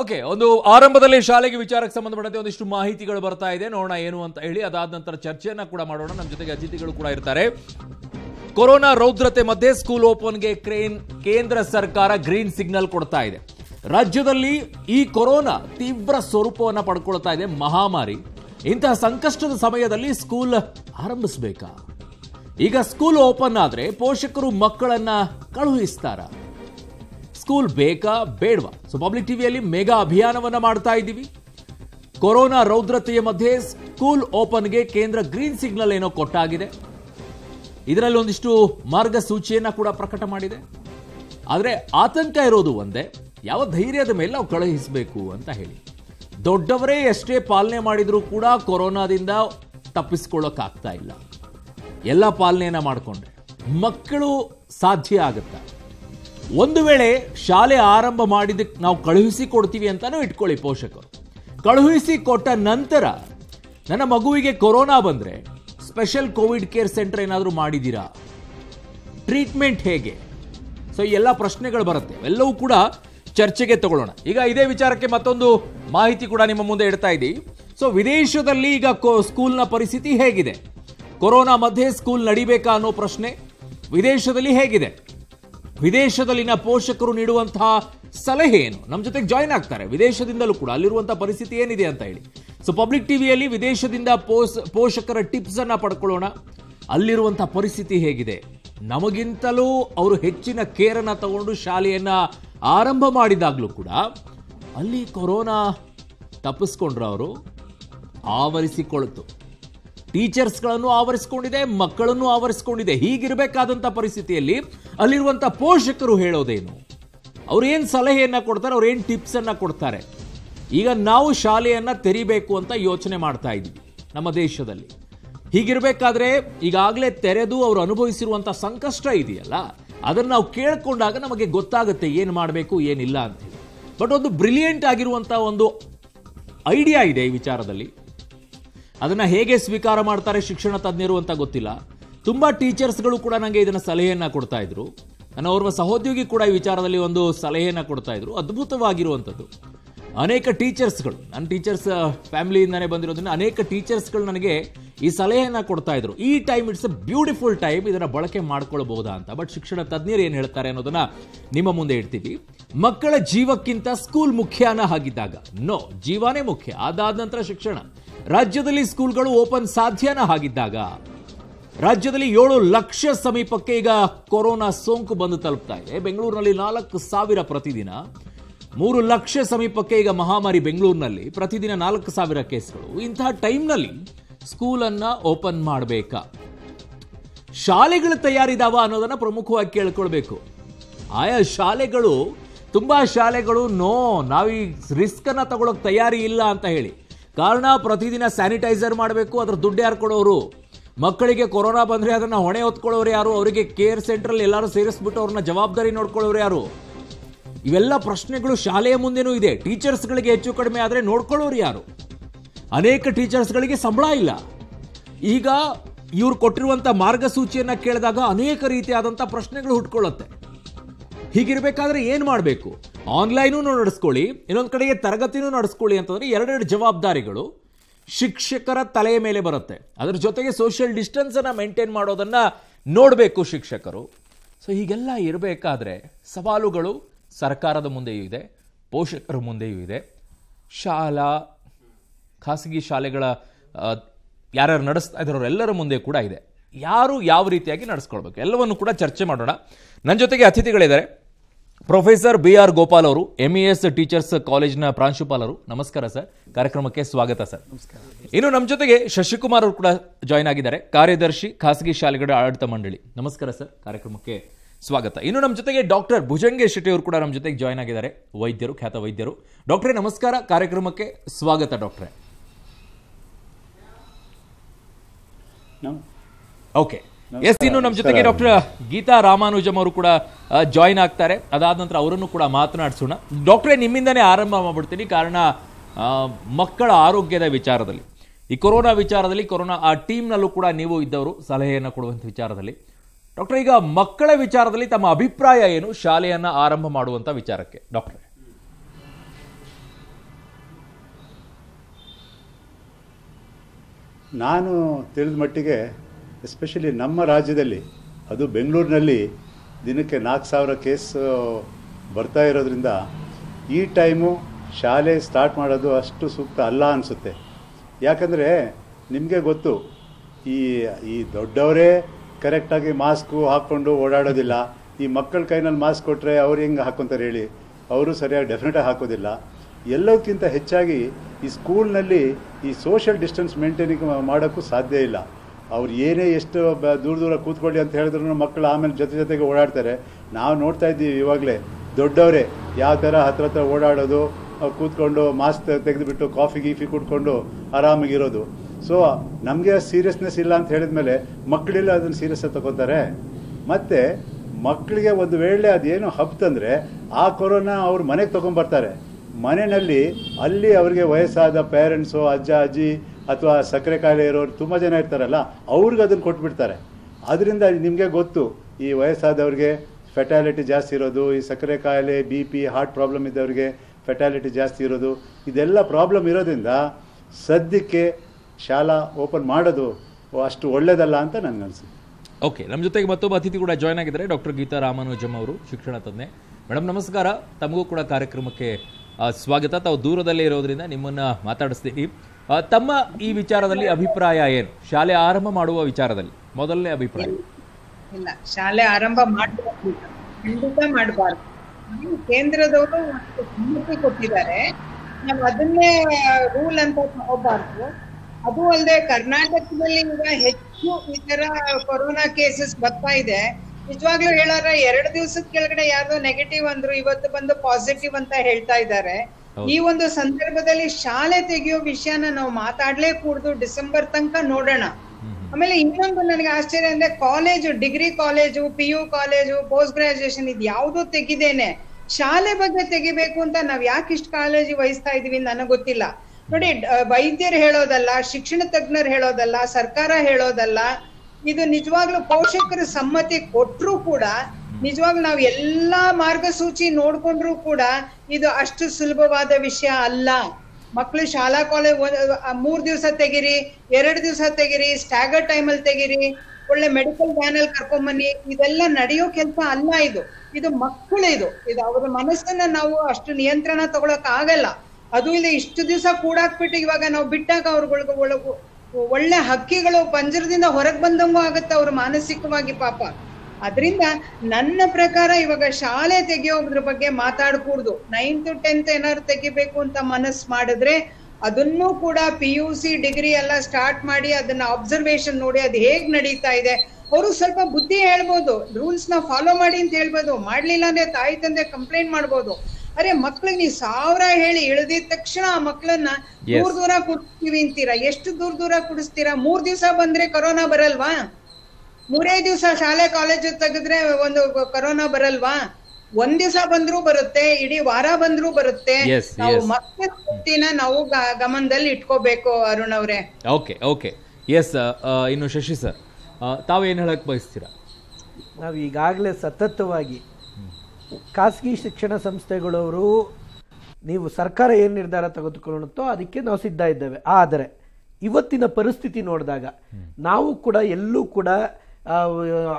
Okay ಒಂದು ಆರಂಭದಲ್ಲಿ ಶಾಲೆಗೆ ವಿಚಾರಕ್ಕೆ ಸಂಬಂಧಪಟ್ಟಂತೆ ಒಂದಿಷ್ಟು ಮಾಹಿತಿಗಳು ಬರ್ತಾ ಇದೆ ನೋಡೋಣ ಏನು ಅಂತ ಹೇಳಿ ಅದಾದ ನಂತರ ಚರ್ಚೆಯನ್ನ ಕೂಡ ಮಾಡೋಣ ನಮ್ಮ ಜೊತೆಗೆ ಅತಿಥಿಗಳು ಕೂಡ ಇರ್ತಾರೆ ಕೊರೋನಾ ರೌದ್ರತೆ ಮಧ್ಯೆ ಸ್ಕೂಲ್ ಓಪನ್ಗೆ ಕ್ರೇನ್ ಕೇಂದ್ರ ಸರ್ಕಾರ ಗ್ರೀನ್ ಸಿಗ್ನಲ್ ಕೊಡ್ತಾ ಇದೆ ರಾಜ್ಯದಲ್ಲಿ ಈ ಕೊರೋನಾ ತೀವ್ರ ಸ್ವರೂಪವನ್ನು ಪಡ್ಕೊಳ್ತಾ ಇದೆ ಮಹಾಮಾರಿ ಇಂತಹ ಸಂಕಷ್ಟದ ಸಮಯದಲ್ಲಿ ಸ್ಕೂಲ್ ಆರಂಭಿಸಬೇಕಾ ಈಗ ಸ್ಕೂಲ್ ಓಪನ್ ಆದರೆ ಪೋಷಕರು ಮಕ್ಕಳನ್ನ ಕಳುಹಿಸ್ತಾರಾ ಸ್ಕೂಲ್ ಬೇಕಾ ಬೇಡವಾ ಸೊ ಪಬ್ಲಿಕ್ ಟಿವಿಯಲ್ಲಿ ಮೆಗಾ ಅಭಿಯಾನವನ್ನು ಮಾಡ್ತಾ ಇದ್ದೀವಿ ಕೊರೋನಾ ರೌದ್ರತೆಯ ಮಧ್ಯೆ ಸ್ಕೂಲ್ ಓಪನ್ಗೆ ಕೇಂದ್ರ ಗ್ರೀನ್ ಸಿಗ್ನಲ್ ಏನೋ ಕೊಟ್ಟಾಗಿದೆ ಇದರಲ್ಲಿ ಒಂದಿಷ್ಟು ಮಾರ್ಗಸೂಚಿಯನ್ನ ಕೂಡ ಪ್ರಕಟ ಮಾಡಿದೆ ಆದರೆ ಆತಂಕ ಇರೋದು ಒಂದೇ ಯಾವ ಧೈರ್ಯದ ಮೇಲೆ ನಾವು ಕಳುಹಿಸಬೇಕು ಅಂತ ಹೇಳಿ ದೊಡ್ಡವರೇ ಎಷ್ಟೇ ಪಾಲನೆ ಮಾಡಿದರೂ ಕೂಡ ಕೊರೋನಾದಿಂದ ತಪ್ಪಿಸ್ಕೊಳ್ಳೋಕ್ಕಾಗ್ತಾ ಇಲ್ಲ ಎಲ್ಲ ಪಾಲನೆಯನ್ನ ಮಾಡಿಕೊಂಡ್ರೆ ಮಕ್ಕಳು ಸಾಧ್ಯ ಆಗುತ್ತಾ ಒಂದು ವೇಳೆ ಶಾಲೆ ಆರಂಭ ಮಾಡಿದಕ್ಕೆ ನಾವು ಕಳುಹಿಸಿ ಕೊಡ್ತೀವಿ ಅಂತಾನೂ ಇಟ್ಕೊಳ್ಳಿ ಪೋಷಕರು ಕಳುಹಿಸಿ ಕೊಟ್ಟ ನಂತರ ನನ್ನ ಮಗುವಿಗೆ ಕೊರೋನಾ ಬಂದರೆ ಸ್ಪೆಷಲ್ ಕೋವಿಡ್ ಕೇರ್ ಸೆಂಟರ್ ಏನಾದರೂ ಮಾಡಿದ್ದೀರಾ ಟ್ರೀಟ್ಮೆಂಟ್ ಹೇಗೆ ಸೊ ಎಲ್ಲ ಪ್ರಶ್ನೆಗಳು ಬರುತ್ತೆ ಎಲ್ಲವೂ ಕೂಡ ಚರ್ಚೆಗೆ ತಗೊಳ್ಳೋಣ ಈಗ ಇದೇ ವಿಚಾರಕ್ಕೆ ಮತ್ತೊಂದು ಮಾಹಿತಿ ಕೂಡ ನಿಮ್ಮ ಮುಂದೆ ಇಡ್ತಾ ಇದ್ದೀವಿ ಸೊ ವಿದೇಶದಲ್ಲಿ ಈಗ ಸ್ಕೂಲ್ನ ಪರಿಸ್ಥಿತಿ ಹೇಗಿದೆ ಕೊರೋನಾ ಮಧ್ಯೆ ಸ್ಕೂಲ್ ನಡಿಬೇಕಾ ಅನ್ನೋ ಪ್ರಶ್ನೆ ವಿದೇಶದಲ್ಲಿ ಹೇಗಿದೆ ವಿದೇಶದಲ್ಲಿನ ಪೋಷಕರು ನೀಡುವಂತಹ ಸಲಹೆ ಏನು ನಮ್ಮ ಜೊತೆಗೆ ಜಾಯ್ನ್ ಆಗ್ತಾರೆ ವಿದೇಶದಿಂದಲೂ ಕೂಡ ಅಲ್ಲಿರುವಂತಹ ಪರಿಸ್ಥಿತಿ ಏನಿದೆ ಅಂತ ಹೇಳಿ ಸೊ ಪಬ್ಲಿಕ್ ಟಿವಿಯಲ್ಲಿ ವಿದೇಶದಿಂದ ಪೋಸ್ ಪೋಷಕರ ಟಿಪ್ಸ್ ಅನ್ನ ಪಡ್ಕೊಳ್ಳೋಣ ಅಲ್ಲಿರುವಂತಹ ಪರಿಸ್ಥಿತಿ ಹೇಗಿದೆ ನಮಗಿಂತಲೂ ಅವರು ಹೆಚ್ಚಿನ ಕೇರನ್ನು ತಗೊಂಡು ಶಾಲೆಯನ್ನ ಆರಂಭ ಮಾಡಿದಾಗಲೂ ಕೂಡ ಅಲ್ಲಿ ಕೊರೋನಾ ತಪ್ಪಿಸ್ಕೊಂಡ್ರು ಅವರು ಆವರಿಸಿಕೊಳ್ತು ಟೀಚರ್ಸ್ಗಳನ್ನು ಆವರಿಸ್ಕೊಂಡಿದೆ ಮಕ್ಕಳನ್ನು ಆವರಿಸ್ಕೊಂಡಿದೆ ಹೀಗಿರಬೇಕಾದಂಥ ಪರಿಸ್ಥಿತಿಯಲ್ಲಿ ಅಲ್ಲಿರುವಂಥ ಪೋಷಕರು ಹೇಳೋದೇನು ಅವ್ರೇನು ಸಲಹೆಯನ್ನು ಕೊಡ್ತಾರೆ ಅವ್ರೇನು ಟಿಪ್ಸನ್ನು ಕೊಡ್ತಾರೆ ಈಗ ನಾವು ಶಾಲೆಯನ್ನು ತೆರಿಬೇಕು ಅಂತ ಯೋಚನೆ ಮಾಡ್ತಾ ಇದ್ವಿ ನಮ್ಮ ದೇಶದಲ್ಲಿ ಹೀಗಿರಬೇಕಾದ್ರೆ ಈಗಾಗಲೇ ತೆರೆದು ಅವರು ಅನುಭವಿಸಿರುವಂಥ ಸಂಕಷ್ಟ ಇದೆಯಲ್ಲ ಅದನ್ನು ನಾವು ಕೇಳಿಕೊಂಡಾಗ ನಮಗೆ ಗೊತ್ತಾಗುತ್ತೆ ಏನು ಮಾಡಬೇಕು ಏನಿಲ್ಲ ಅಂತ ಬಟ್ ಒಂದು ಬ್ರಿಲಿಯಂಟ್ ಆಗಿರುವಂಥ ಒಂದು ಐಡಿಯಾ ಇದೆ ಈ ವಿಚಾರದಲ್ಲಿ ಅದನ್ನು ಹೇಗೆ ಸ್ವೀಕಾರ ಮಾಡ್ತಾರೆ ಶಿಕ್ಷಣ ತಜ್ಞರು ಅಂತ ಗೊತ್ತಿಲ್ಲ ತುಂಬ ಟೀಚರ್ಸ್ಗಳು ಕೂಡ ನನಗೆ ಇದನ್ನು ಸಲಹೆಯನ್ನು ಕೊಡ್ತಾ ಇದ್ರು ನನ್ನ ಓರ್ವ ಸಹೋದ್ಯೋಗಿ ಕೂಡ ಈ ವಿಚಾರದಲ್ಲಿ ಒಂದು ಸಲಹೆಯನ್ನು ಕೊಡ್ತಾ ಇದ್ರು ಅದ್ಭುತವಾಗಿರುವಂಥದ್ದು ಅನೇಕ ಟೀಚರ್ಸ್ಗಳು ನನ್ನ ಟೀಚರ್ಸ್ ಫ್ಯಾಮಿಲಿಯಿಂದನೇ ಬಂದಿರೋದ್ರಿಂದ ಅನೇಕ ಟೀಚರ್ಸ್ಗಳು ನನಗೆ ಈ ಸಲಹೆಯನ್ನು ಕೊಡ್ತಾ ಇದ್ರು ಈ time it's a beautiful time ಇದನ್ನು ಬಳಕೆ ಮಾಡ್ಕೊಳ್ಬಹುದಾ ಅಂತ ಬಟ್ ಶಿಕ್ಷಣ ತಜ್ಞರು ಏನು ಹೇಳ್ತಾರೆ ಅನ್ನೋದನ್ನು ನಿಮ್ಮ ಮುಂದೆ ಇಡ್ತೀವಿ ಮಕ್ಕಳ ಜೀವಕ್ಕಿಂತ ಸ್ಕೂಲ್ ಮುಖ್ಯನ ಹಾಗಿದ್ದಾಗ ನೋ ಜೀವನೇ ಮುಖ್ಯ ಅದಾದ ನಂತರ ಶಿಕ್ಷಣ ರಾಜ್ಯದಲ್ಲಿ ಸ್ಕೂಲ್ಗಳು ಓಪನ್ ಸಾಧ್ಯನ ಹಾಗಿದ್ದಾಗ ರಾಜ್ಯದಲ್ಲಿ ಏಳು ಲಕ್ಷ ಸಮೀಪಕ್ಕೆ ಈಗ ಕೊರೋನಾ ಸೋಂಕು ಬಂದು ತಲುಪ್ತಾ ಇದೆ ಬೆಂಗಳೂರಿನಲ್ಲಿ ನಾಲ್ಕು ಸಾವಿರ ಪ್ರತಿದಿನ ಮೂರು ಲಕ್ಷ ಸಮೀಪಕ್ಕೆ ಈಗ ಮಹಾಮಾರಿ ಬೆಂಗಳೂರಿನಲ್ಲಿ ಪ್ರತಿದಿನ ನಾಲ್ಕು ಸಾವಿರ ಕೇಸ್ಗಳು ಇಂತಹ ಟೈಮ್ನಲ್ಲಿ ಸ್ಕೂಲನ್ನು ಓಪನ್ ಮಾಡಬೇಕಾ ಶಾಲೆಗಳು ತಯಾರಿದಾವ ಅನ್ನೋದನ್ನು ಪ್ರಮುಖವಾಗಿ ಕೇಳ್ಕೊಳ್ಬೇಕು ಆಯಾ ಶಾಲೆಗಳು ತುಂಬ ಶಾಲೆಗಳು ನೋ ನಾವೀ ರಿಸ್ಕನ್ನು ತಗೊಳ್ಳೋಕೆ ತಯಾರಿ ಇಲ್ಲ ಅಂತ ಹೇಳಿ ಕಾರಣ ಪ್ರತಿದಿನ ಸ್ಯಾನಿಟೈಸರ್ ಮಾಡಬೇಕು ಅದ್ರ ದುಡ್ಡು ಯಾರು ಕೊಡೋರು ಮಕ್ಕಳಿಗೆ ಕೊರೋನಾ ಬಂದರೆ ಅದನ್ನು ಹೊಣೆ ಹೊತ್ಕೊಳ್ಳೋರು ಯಾರು ಅವರಿಗೆ ಕೇರ್ ಸೆಂಟ್ರಲ್ಲಿ ಎಲ್ಲರೂ ಸೇರಿಸ್ಬಿಟ್ಟು ಅವ್ರನ್ನ ಜವಾಬ್ದಾರಿ ನೋಡ್ಕೊಳ್ಳೋರು ಯಾರು ಇವೆಲ್ಲ ಪ್ರಶ್ನೆಗಳು ಶಾಲೆಯ ಮುಂದೆನೂ ಇದೆ ಟೀಚರ್ಸ್ಗಳಿಗೆ ಹೆಚ್ಚು ಕಡಿಮೆ ಆದರೆ ನೋಡ್ಕೊಳ್ಳೋರು ಯಾರು ಅನೇಕ ಟೀಚರ್ಸ್ಗಳಿಗೆ ಸಂಬಳ ಇಲ್ಲ ಈಗ ಇವರು ಕೊಟ್ಟಿರುವಂಥ ಮಾರ್ಗಸೂಚಿಯನ್ನು ಕೇಳಿದಾಗ ಅನೇಕ ರೀತಿಯಾದಂಥ ಪ್ರಶ್ನೆಗಳು ಹುಟ್ಕೊಳ್ಳುತ್ತೆ ಹೀಗಿರಬೇಕಾದ್ರೆ ಏನು ಮಾಡಬೇಕು ಆನ್ಲೈನು ನಡೆಸ್ಕೊಳ್ಳಿ ಇನ್ನೊಂದು ಕಡೆಗೆ ತರಗತಿನೂ ನಡೆಸ್ಕೊಳ್ಳಿ ಅಂತಂದರೆ ಎರಡೆರಡು ಜವಾಬ್ದಾರಿಗಳು ಶಿಕ್ಷಕರ ತಲೆಯ ಮೇಲೆ ಬರುತ್ತೆ ಅದರ ಜೊತೆಗೆ ಸೋಷಿಯಲ್ ಡಿಸ್ಟೆನ್ಸನ್ನು ಮೇಂಟೈನ್ ಮಾಡೋದನ್ನು ನೋಡಬೇಕು ಶಿಕ್ಷಕರು ಸೊ ಹೀಗೆಲ್ಲ ಇರಬೇಕಾದ್ರೆ ಸವಾಲುಗಳು ಸರ್ಕಾರದ ಮುಂದೆಯೂ ಇದೆ ಪೋಷಕರ ಮುಂದೆಯೂ ಇದೆ ಶಾಲಾ ಖಾಸಗಿ ಶಾಲೆಗಳ ಯಾರ್ಯಾರು ನಡೆಸ್ತಾ ಎಲ್ಲರ ಮುಂದೆ ಕೂಡ ಇದೆ ಯಾರು ಯಾವ ರೀತಿಯಾಗಿ ನಡೆಸ್ಕೊಳ್ಬೇಕು ಎಲ್ಲವನ್ನು ಕೂಡ ಚರ್ಚೆ ಮಾಡೋಣ ನನ್ನ ಜೊತೆಗೆ ಅತಿಥಿಗಳಿದ್ದಾರೆ ಪ್ರೊಫೆಸರ್ ಬಿ ಆರ್ ಗೋಪಾಲ್ ಅವರು ಎಸ್ ಟೀಚರ್ಸ್ ಕಾಲೇಜ್ನ ಪ್ರಾಂಶುಪಾಲರು ನಮಸ್ಕಾರ ಸರ್ ಕಾರ್ಯಕ್ರಮಕ್ಕೆ ಸ್ವಾಗತ ಸರ್ ಇನ್ನು ನಮ್ಮ ಜೊತೆಗೆ ಶಶಿಕುಮಾರ್ ಅವರು ಕೂಡ ಜಾಯ್ನ್ ಆಗಿದ್ದಾರೆ ಕಾರ್ಯದರ್ಶಿ ಖಾಸಗಿ ಶಾಲೆಗಳ ಆಡಳಿತ ಮಂಡಳಿ ನಮಸ್ಕಾರ ಸರ್ ಕಾರ್ಯಕ್ರಮಕ್ಕೆ ಸ್ವಾಗತ ಇನ್ನು ನಮ್ಮ ಜೊತೆಗೆ ಡಾಕ್ಟರ್ ಭುಜಂಗೆ ಶೆಟ್ಟಿ ಅವರು ಕೂಡ ನಮ್ಮ ಜೊತೆಗೆ ಜಾಯ್ನ್ ಆಗಿದ್ದಾರೆ ವೈದ್ಯರು ಖ್ಯಾತ ವೈದ್ಯರು ಡಾಕ್ಟ್ರೇ ನಮಸ್ಕಾರ ಕಾರ್ಯಕ್ರಮಕ್ಕೆ ಸ್ವಾಗತ ಡಾಕ್ಟ್ರೇ ಓಕೆ ಎಸ್ ಇನ್ನು ನಮ್ಮ ಜೊತೆಗೆ ಡಾಕ್ಟರ್ ಗೀತಾ ರಾಮಾನುಜಂ ಅವರು ಕೂಡ ಜಾಯಿನ್ ಆಗ್ತಾರೆ ಅದಾದ ನಂತರ ಅವರನ್ನು ಕೂಡ ಮಾತನಾಡಿಸೋಣ ಡಾಕ್ಟ್ರೇ ನಿಮ್ಮಿಂದನೇ ಆರಂಭ ಮಾಡ್ಬಿಡ್ತೀನಿ ಕಾರಣ ಮಕ್ಕಳ ಆರೋಗ್ಯದ ವಿಚಾರದಲ್ಲಿ ಈ ಕೊರೋನಾ ವಿಚಾರದಲ್ಲಿ ಕೊರೋನಾ ಆ ಟೀಮ್ನಲ್ಲೂ ಕೂಡ ನೀವು ಇದ್ದವರು ಸಲಹೆಯನ್ನು ಕೊಡುವಂಥ ವಿಚಾರದಲ್ಲಿ ಡಾಕ್ಟರ್ ಈಗ ಮಕ್ಕಳ ವಿಚಾರದಲ್ಲಿ ತಮ್ಮ ಅಭಿಪ್ರಾಯ ಏನು ಶಾಲೆಯನ್ನು ಆರಂಭ ಮಾಡುವಂಥ ವಿಚಾರಕ್ಕೆ ಡಾಕ್ಟರ್ ನಾನು ತಿಳಿದ ಮಟ್ಟಿಗೆ ಎಸ್ಪೆಷಲಿ ನಮ್ಮ ರಾಜ್ಯದಲ್ಲಿ ಅದು ಬೆಂಗಳೂರಿನಲ್ಲಿ ದಿನಕ್ಕೆ ನಾಲ್ಕು ಸಾವಿರ ಕೇಸ್ ಬರ್ತಾ ಇರೋದ್ರಿಂದ ಈ ಟೈಮು ಶಾಲೆ ಸ್ಟಾರ್ಟ್ ಮಾಡೋದು ಅಷ್ಟು ಸೂಕ್ತ ಅಲ್ಲ ಅನಿಸುತ್ತೆ ಯಾಕಂದರೆ ನಿಮಗೆ ಗೊತ್ತು ಈ ಈ ದೊಡ್ಡವರೇ ಕರೆಕ್ಟಾಗಿ ಮಾಸ್ಕು ಹಾಕ್ಕೊಂಡು ಓಡಾಡೋದಿಲ್ಲ ಈ ಮಕ್ಕಳ ಕೈನಲ್ಲಿ ಮಾಸ್ಕ್ ಕೊಟ್ಟರೆ ಅವ್ರು ಹೆಂಗೆ ಹಾಕೊಂತಾರೆ ಹೇಳಿ ಅವರು ಸರಿಯಾಗಿ ಡೆಫಿನೆಟಾಗಿ ಹಾಕೋದಿಲ್ಲ ಎಲ್ಲದಕ್ಕಿಂತ ಹೆಚ್ಚಾಗಿ ಈ ಸ್ಕೂಲ್ನಲ್ಲಿ ಈ ಸೋಷಿಯಲ್ ಡಿಸ್ಟೆನ್ಸ್ ಮೇಂಟೈನಿಂಗ್ ಮಾಡೋಕ್ಕೂ ಸಾಧ್ಯ ಇಲ್ಲ ಅವ್ರು ಏನೇ ಎಷ್ಟು ಬ ದೂರ ದೂರ ಕೂತ್ಕೊಳ್ಳಿ ಅಂತ ಹೇಳಿದ್ರು ಮಕ್ಕಳು ಆಮೇಲೆ ಜೊತೆ ಜೊತೆಗೆ ಓಡಾಡ್ತಾರೆ ನಾವು ನೋಡ್ತಾ ಇದ್ದೀವಿ ಇವಾಗಲೇ ದೊಡ್ಡವರೇ ಯಾವ ಥರ ಹತ್ರ ಹತ್ರ ಓಡಾಡೋದು ಕೂತ್ಕೊಂಡು ಮಾಸ್ಕ್ ತೆಗೆದುಬಿಟ್ಟು ಕಾಫಿ ಗೀಫಿ ಕುಟ್ಕೊಂಡು ಆರಾಮಾಗಿರೋದು ಸೊ ನಮಗೆ ಸೀರಿಯಸ್ನೆಸ್ ಇಲ್ಲ ಅಂತ ಹೇಳಿದ ಮೇಲೆ ಮಕ್ಕಳೆಲ್ಲ ಅದನ್ನು ಸೀರಿಯಸ್ ತಗೋತಾರೆ ಮತ್ತು ಮಕ್ಕಳಿಗೆ ಒಂದು ವೇಳೆ ಅದೇನು ಹಬ್ತಂದರೆ ಆ ಕೊರೋನಾ ಅವ್ರು ಮನೆಗೆ ತೊಗೊಂಬರ್ತಾರೆ ಮನೆಯಲ್ಲಿ ಅಲ್ಲಿ ಅವರಿಗೆ ವಯಸ್ಸಾದ ಪೇರೆಂಟ್ಸು ಅಜ್ಜ ಅಜ್ಜಿ ಅಥವಾ ಸಕ್ಕರೆ ಕಾಯಿಲೆ ಇರೋರು ತುಂಬ ಜನ ಇರ್ತಾರಲ್ಲ ಅವ್ರಿಗೆ ಅದನ್ನು ಕೊಟ್ಬಿಡ್ತಾರೆ ಅದರಿಂದ ನಿಮಗೆ ಗೊತ್ತು ಈ ವಯಸ್ಸಾದವ್ರಿಗೆ ಫೆಟ್ಯಾಲಿಟಿ ಜಾಸ್ತಿ ಇರೋದು ಈ ಸಕ್ಕರೆ ಕಾಯಿಲೆ ಬಿ ಪಿ ಹಾರ್ಟ್ ಪ್ರಾಬ್ಲಮ್ ಇದ್ದವ್ರಿಗೆ ಫೆಟಾಲಿಟಿ ಜಾಸ್ತಿ ಇರೋದು ಇದೆಲ್ಲ ಪ್ರಾಬ್ಲಮ್ ಇರೋದ್ರಿಂದ ಸದ್ಯಕ್ಕೆ ಶಾಲಾ ಓಪನ್ ಮಾಡೋದು ಅಷ್ಟು ಒಳ್ಳೆಯದಲ್ಲ ಅಂತ ಅನಿಸುತ್ತೆ ಓಕೆ ನಮ್ಮ ಜೊತೆಗೆ ಮತ್ತೊಬ್ಬ ಅತಿಥಿ ಕೂಡ ಜಾಯ್ನ್ ಆಗಿದ್ದಾರೆ ಡಾಕ್ಟರ್ ಗೀತಾ ರಾಮಾನುಜಮ್ ಅವರು ಶಿಕ್ಷಣ ತಜ್ಞೆ ಮೇಡಮ್ ನಮಸ್ಕಾರ ತಮಗೂ ಕೂಡ ಕಾರ್ಯಕ್ರಮಕ್ಕೆ ಸ್ವಾಗತ ತಾವು ದೂರದಲ್ಲೇ ಇರೋದ್ರಿಂದ ನಿಮ್ಮನ್ನು ಮಾತಾಡಿಸ್ತೀವಿ ತಮ್ಮ ಈ ವಿಚಾರದಲ್ಲಿ ಅಭಿಪ್ರಾಯ ಏನು ಶಾಲೆ ಆರಂಭ ಮಾಡುವ ವಿಚಾರದಲ್ಲಿ ಮೊದಲನೇ ಅಭಿಪ್ರಾಯ ಇಲ್ಲ ಶಾಲೆ ಆರಂಭ ಮಾಡಬಾರ್ದು ಖಂಡಿತ ಮಾಡಬಾರ್ದು ಕೇಂದ್ರದವರು ಸಮ್ಮತಿ ಕೊಟ್ಟಿದ್ದಾರೆ ನಾವು ಅದನ್ನೇ ರೂಲ್ ಅಂತ ತಗೋಬಾರ್ದು ಅದು ಅಲ್ಲದೆ ಕರ್ನಾಟಕದಲ್ಲಿ ಈಗ ಹೆಚ್ಚು ಈ ತರ ಕೊರೋನಾ ಕೇಸಸ್ ಬರ್ತಾ ಇದೆ ನಿಜವಾಗ್ಲೂ ಹೇಳಾರ ಎರಡು ದಿವಸದ ಕೆಳಗಡೆ ಯಾರೋ ನೆಗೆಟಿವ್ ಅಂದ್ರು ಇವತ್ತು ಬಂದು ಪಾಸಿಟಿವ್ ಅಂತ ಹೇಳ್ತಾ ಇದ್ದಾರೆ ಈ ಒಂದು ಸಂದರ್ಭದಲ್ಲಿ ಶಾಲೆ ತೆಗೆಯೋ ವಿಷಯನ ನಾವು ಮಾತಾಡ್ಲೇ ಕೂಡ್ದು ಡಿಸೆಂಬರ್ ತನಕ ನೋಡೋಣ ಆಮೇಲೆ ಇನ್ನೊಂದು ನನಗೆ ಆಶ್ಚರ್ಯ ಅಂದ್ರೆ college degree college P U college post graduation ಇದು ಯಾವುದೋ ತೆಗಿದೇನೆ ಶಾಲೆ ಬಗ್ಗೆ ತೆಗಿಬೇಕು ಅಂತ ನಾವ್ ಯಾಕೆ ಇಷ್ಟು ಕಾಲೇಜು ವಹಿಸ್ತಾ ಇದೀವಿ ನನಗೆ ಗೊತ್ತಿಲ್ಲ ನೋಡಿ ವೈದ್ಯರು ಹೇಳೋದಲ್ಲ ಶಿಕ್ಷಣ ತಜ್ಞರು ಹೇಳೋದಲ್ಲ ಸರ್ಕಾರ ಹೇಳೋದಲ್ಲ ಇದು ನಿಜವಾಗ್ಲೂ ಪೋಷಕರ ಸಮ್ಮತಿ ಕೊಟ್ಟರು ಕೂಡ ನಿಜವಾಗ್ ನಾವ್ ಎಲ್ಲಾ ಮಾರ್ಗಸೂಚಿ ನೋಡ್ಕೊಂಡ್ರು ಕೂಡ ಇದು ಅಷ್ಟು ಸುಲಭವಾದ ವಿಷಯ ಅಲ್ಲ ಮಕ್ಕಳು ಶಾಲಾ ಕಾಲೇಜ್ ಮೂರ್ ದಿವ್ಸ ತೆಗಿರಿ ಎರಡ್ ದಿವ್ಸ ತೆಗಿರಿ ಸ್ಟ್ಯಾಗರ್ ಅಲ್ಲಿ ತೆಗಿರಿ ಒಳ್ಳೆ ಮೆಡಿಕಲ್ ವ್ಯಾನ್ ಅಲ್ಲಿ ಕರ್ಕೊಂಬನ್ನಿ ಇದೆಲ್ಲ ನಡೆಯೋ ಕೆಲಸ ಅಲ್ಲ ಇದು ಇದು ಮಕ್ಕಳು ಇದು ಇದು ಅವ್ರ ಮನಸ್ಸನ್ನ ನಾವು ಅಷ್ಟು ನಿಯಂತ್ರಣ ತಗೊಳಕ್ ಆಗಲ್ಲ ಅದು ಇಲ್ಲಿ ಇಷ್ಟು ದಿವಸ ಕೂಡಾಕ್ಬಿಟ್ಟು ಇವಾಗ ನಾವು ಬಿಟ್ಟಾಗ ಅವ್ರಗಳಿಗೆ ಒಳಗು ಒಳ್ಳೆ ಹಕ್ಕಿಗಳು ಪಂಜರದಿಂದ ಹೊರಗೆ ಬಂದಂಗೂ ಆಗುತ್ತೆ ಅವ್ರ ಮಾನಸಿಕವಾಗಿ ಪಾಪ ಅದರಿಂದ ನನ್ನ ಪ್ರಕಾರ ಇವಾಗ ಶಾಲೆ ತೆಗೆಯೋದ್ರ ಬಗ್ಗೆ ಮಾತಾಡಕೂಡ್ದು ನೈನ್ತ್ ಟೆಂತ್ ಏನಾದ್ರು ತೆಗಿಬೇಕು ಅಂತ ಮನಸ್ಸು ಮಾಡಿದ್ರೆ ಅದನ್ನೂ ಕೂಡ ಪಿ ಯು ಸಿ ಡಿಗ್ರಿ ಎಲ್ಲ ಸ್ಟಾರ್ಟ್ ಮಾಡಿ ಅದನ್ನ ಅಬ್ಸರ್ವೇಷನ್ ನೋಡಿ ಅದು ಹೇಗ್ ನಡೀತಾ ಇದೆ ಅವರು ಸ್ವಲ್ಪ ಬುದ್ಧಿ ಹೇಳ್ಬೋದು ರೂಲ್ಸ್ ನ ಫಾಲೋ ಮಾಡಿ ಅಂತ ಹೇಳ್ಬೋದು ಮಾಡ್ಲಿಲ್ಲ ಅಂದ್ರೆ ತಾಯಿ ತಂದೆ ಕಂಪ್ಲೇಂಟ್ ಮಾಡ್ಬೋದು ಅರೆ ಮಕ್ಳಿಗೆ ನೀವು ಸಾವಿರ ಹೇಳಿ ಇಳಿದಿದ ತಕ್ಷಣ ಆ ಮಕ್ಳನ್ನ ದೂರ ದೂರ ಕುಡಿಸ್ತೀವಿ ಅಂತೀರಾ ಎಷ್ಟು ದೂರ ದೂರ ಕುಡಿಸ್ತೀರಾ ಮೂರ್ ದಿವಸ ಬಂದ್ರೆ ಕೊರೋನಾ ಬರಲ್ವಾ ಮೂರೇ ದಿವಸ ಶಾಲೆ ಕಾಲೇಜು ತೆಗೆದ್ರೆ ಒಂದು ಕೊರೋನಾ ಬರಲ್ವಾ ಒಂದ್ ದಿವಸ ಬಂದ್ರೂ ಬರುತ್ತೆ ಇಡೀ ವಾರ ಬಂದ್ರೂ ಬರುತ್ತೆ ನಾವು ನಾವು ಗಮನದಲ್ಲಿ ಇಟ್ಕೋಬೇಕು ಅರುಣ್ ಅವರೇ ಓಕೆ ಓಕೆ ಎಸ್ ಇನ್ನು ಶಶಿ ಸರ್ uh, ತಾವೇನು ಹೇಳಕ್ ಬಯಸ್ತೀರಾ ನಾವು ಈಗಾಗಲೇ ಸತತವಾಗಿ ಖಾಸಗಿ ಶಿಕ್ಷಣ ಸಂಸ್ಥೆಗಳವರು ನೀವು ಸರ್ಕಾರ ಏನು ನಿರ್ಧಾರ ತೆಗೆದುಕೊಳ್ಳುತ್ತೋ ಅದಕ್ಕೆ ನಾವು ಸಿದ್ಧ ಇದ್ದೇವೆ ಆದರೆ ಇವತ್ತಿನ ಪರಿಸ್ಥಿತಿ ನೋಡಿದಾಗ ನಾವು ಕೂಡ ಎಲ್ಲೂ ಕೂಡ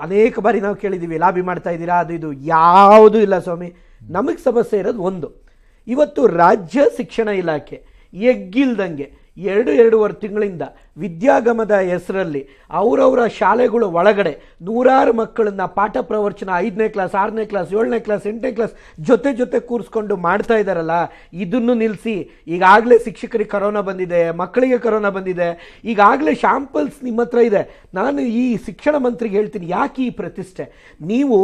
ಅನೇಕ ಬಾರಿ ನಾವು ಕೇಳಿದ್ದೀವಿ ಲಾಬಿ ಮಾಡ್ತಾ ಇದ್ದೀರಾ ಅದು ಇದು ಯಾವುದೂ ಇಲ್ಲ ಸ್ವಾಮಿ ನಮಗೆ ಸಮಸ್ಯೆ ಇರೋದು ಒಂದು ಇವತ್ತು ರಾಜ್ಯ ಶಿಕ್ಷಣ ಇಲಾಖೆ ಎಗ್ಗಿಲ್ದಂಗೆ ಎರಡು ಎರಡೂವರೆ ತಿಂಗಳಿಂದ ವಿದ್ಯಾಗಮದ ಹೆಸರಲ್ಲಿ ಅವರವರ ಶಾಲೆಗಳು ಒಳಗಡೆ ನೂರಾರು ಮಕ್ಕಳನ್ನ ಪಾಠ ಪ್ರವಚನ ಐದನೇ ಕ್ಲಾಸ್ ಆರನೇ ಕ್ಲಾಸ್ ಏಳನೇ ಕ್ಲಾಸ್ ಎಂಟನೇ ಕ್ಲಾಸ್ ಜೊತೆ ಜೊತೆ ಕೂರಿಸ್ಕೊಂಡು ಮಾಡ್ತಾ ಇದ್ದಾರಲ್ಲ ಇದನ್ನು ನಿಲ್ಲಿಸಿ ಈಗಾಗಲೇ ಶಿಕ್ಷಕರಿಗೆ ಕರೋನಾ ಬಂದಿದೆ ಮಕ್ಕಳಿಗೆ ಕರೋನಾ ಬಂದಿದೆ ಈಗಾಗಲೇ ಶಾಂಪಲ್ಸ್ ನಿಮ್ಮ ಹತ್ರ ಇದೆ ನಾನು ಈ ಶಿಕ್ಷಣ ಮಂತ್ರಿಗೆ ಹೇಳ್ತೀನಿ ಯಾಕೆ ಈ ಪ್ರತಿಷ್ಠೆ ನೀವು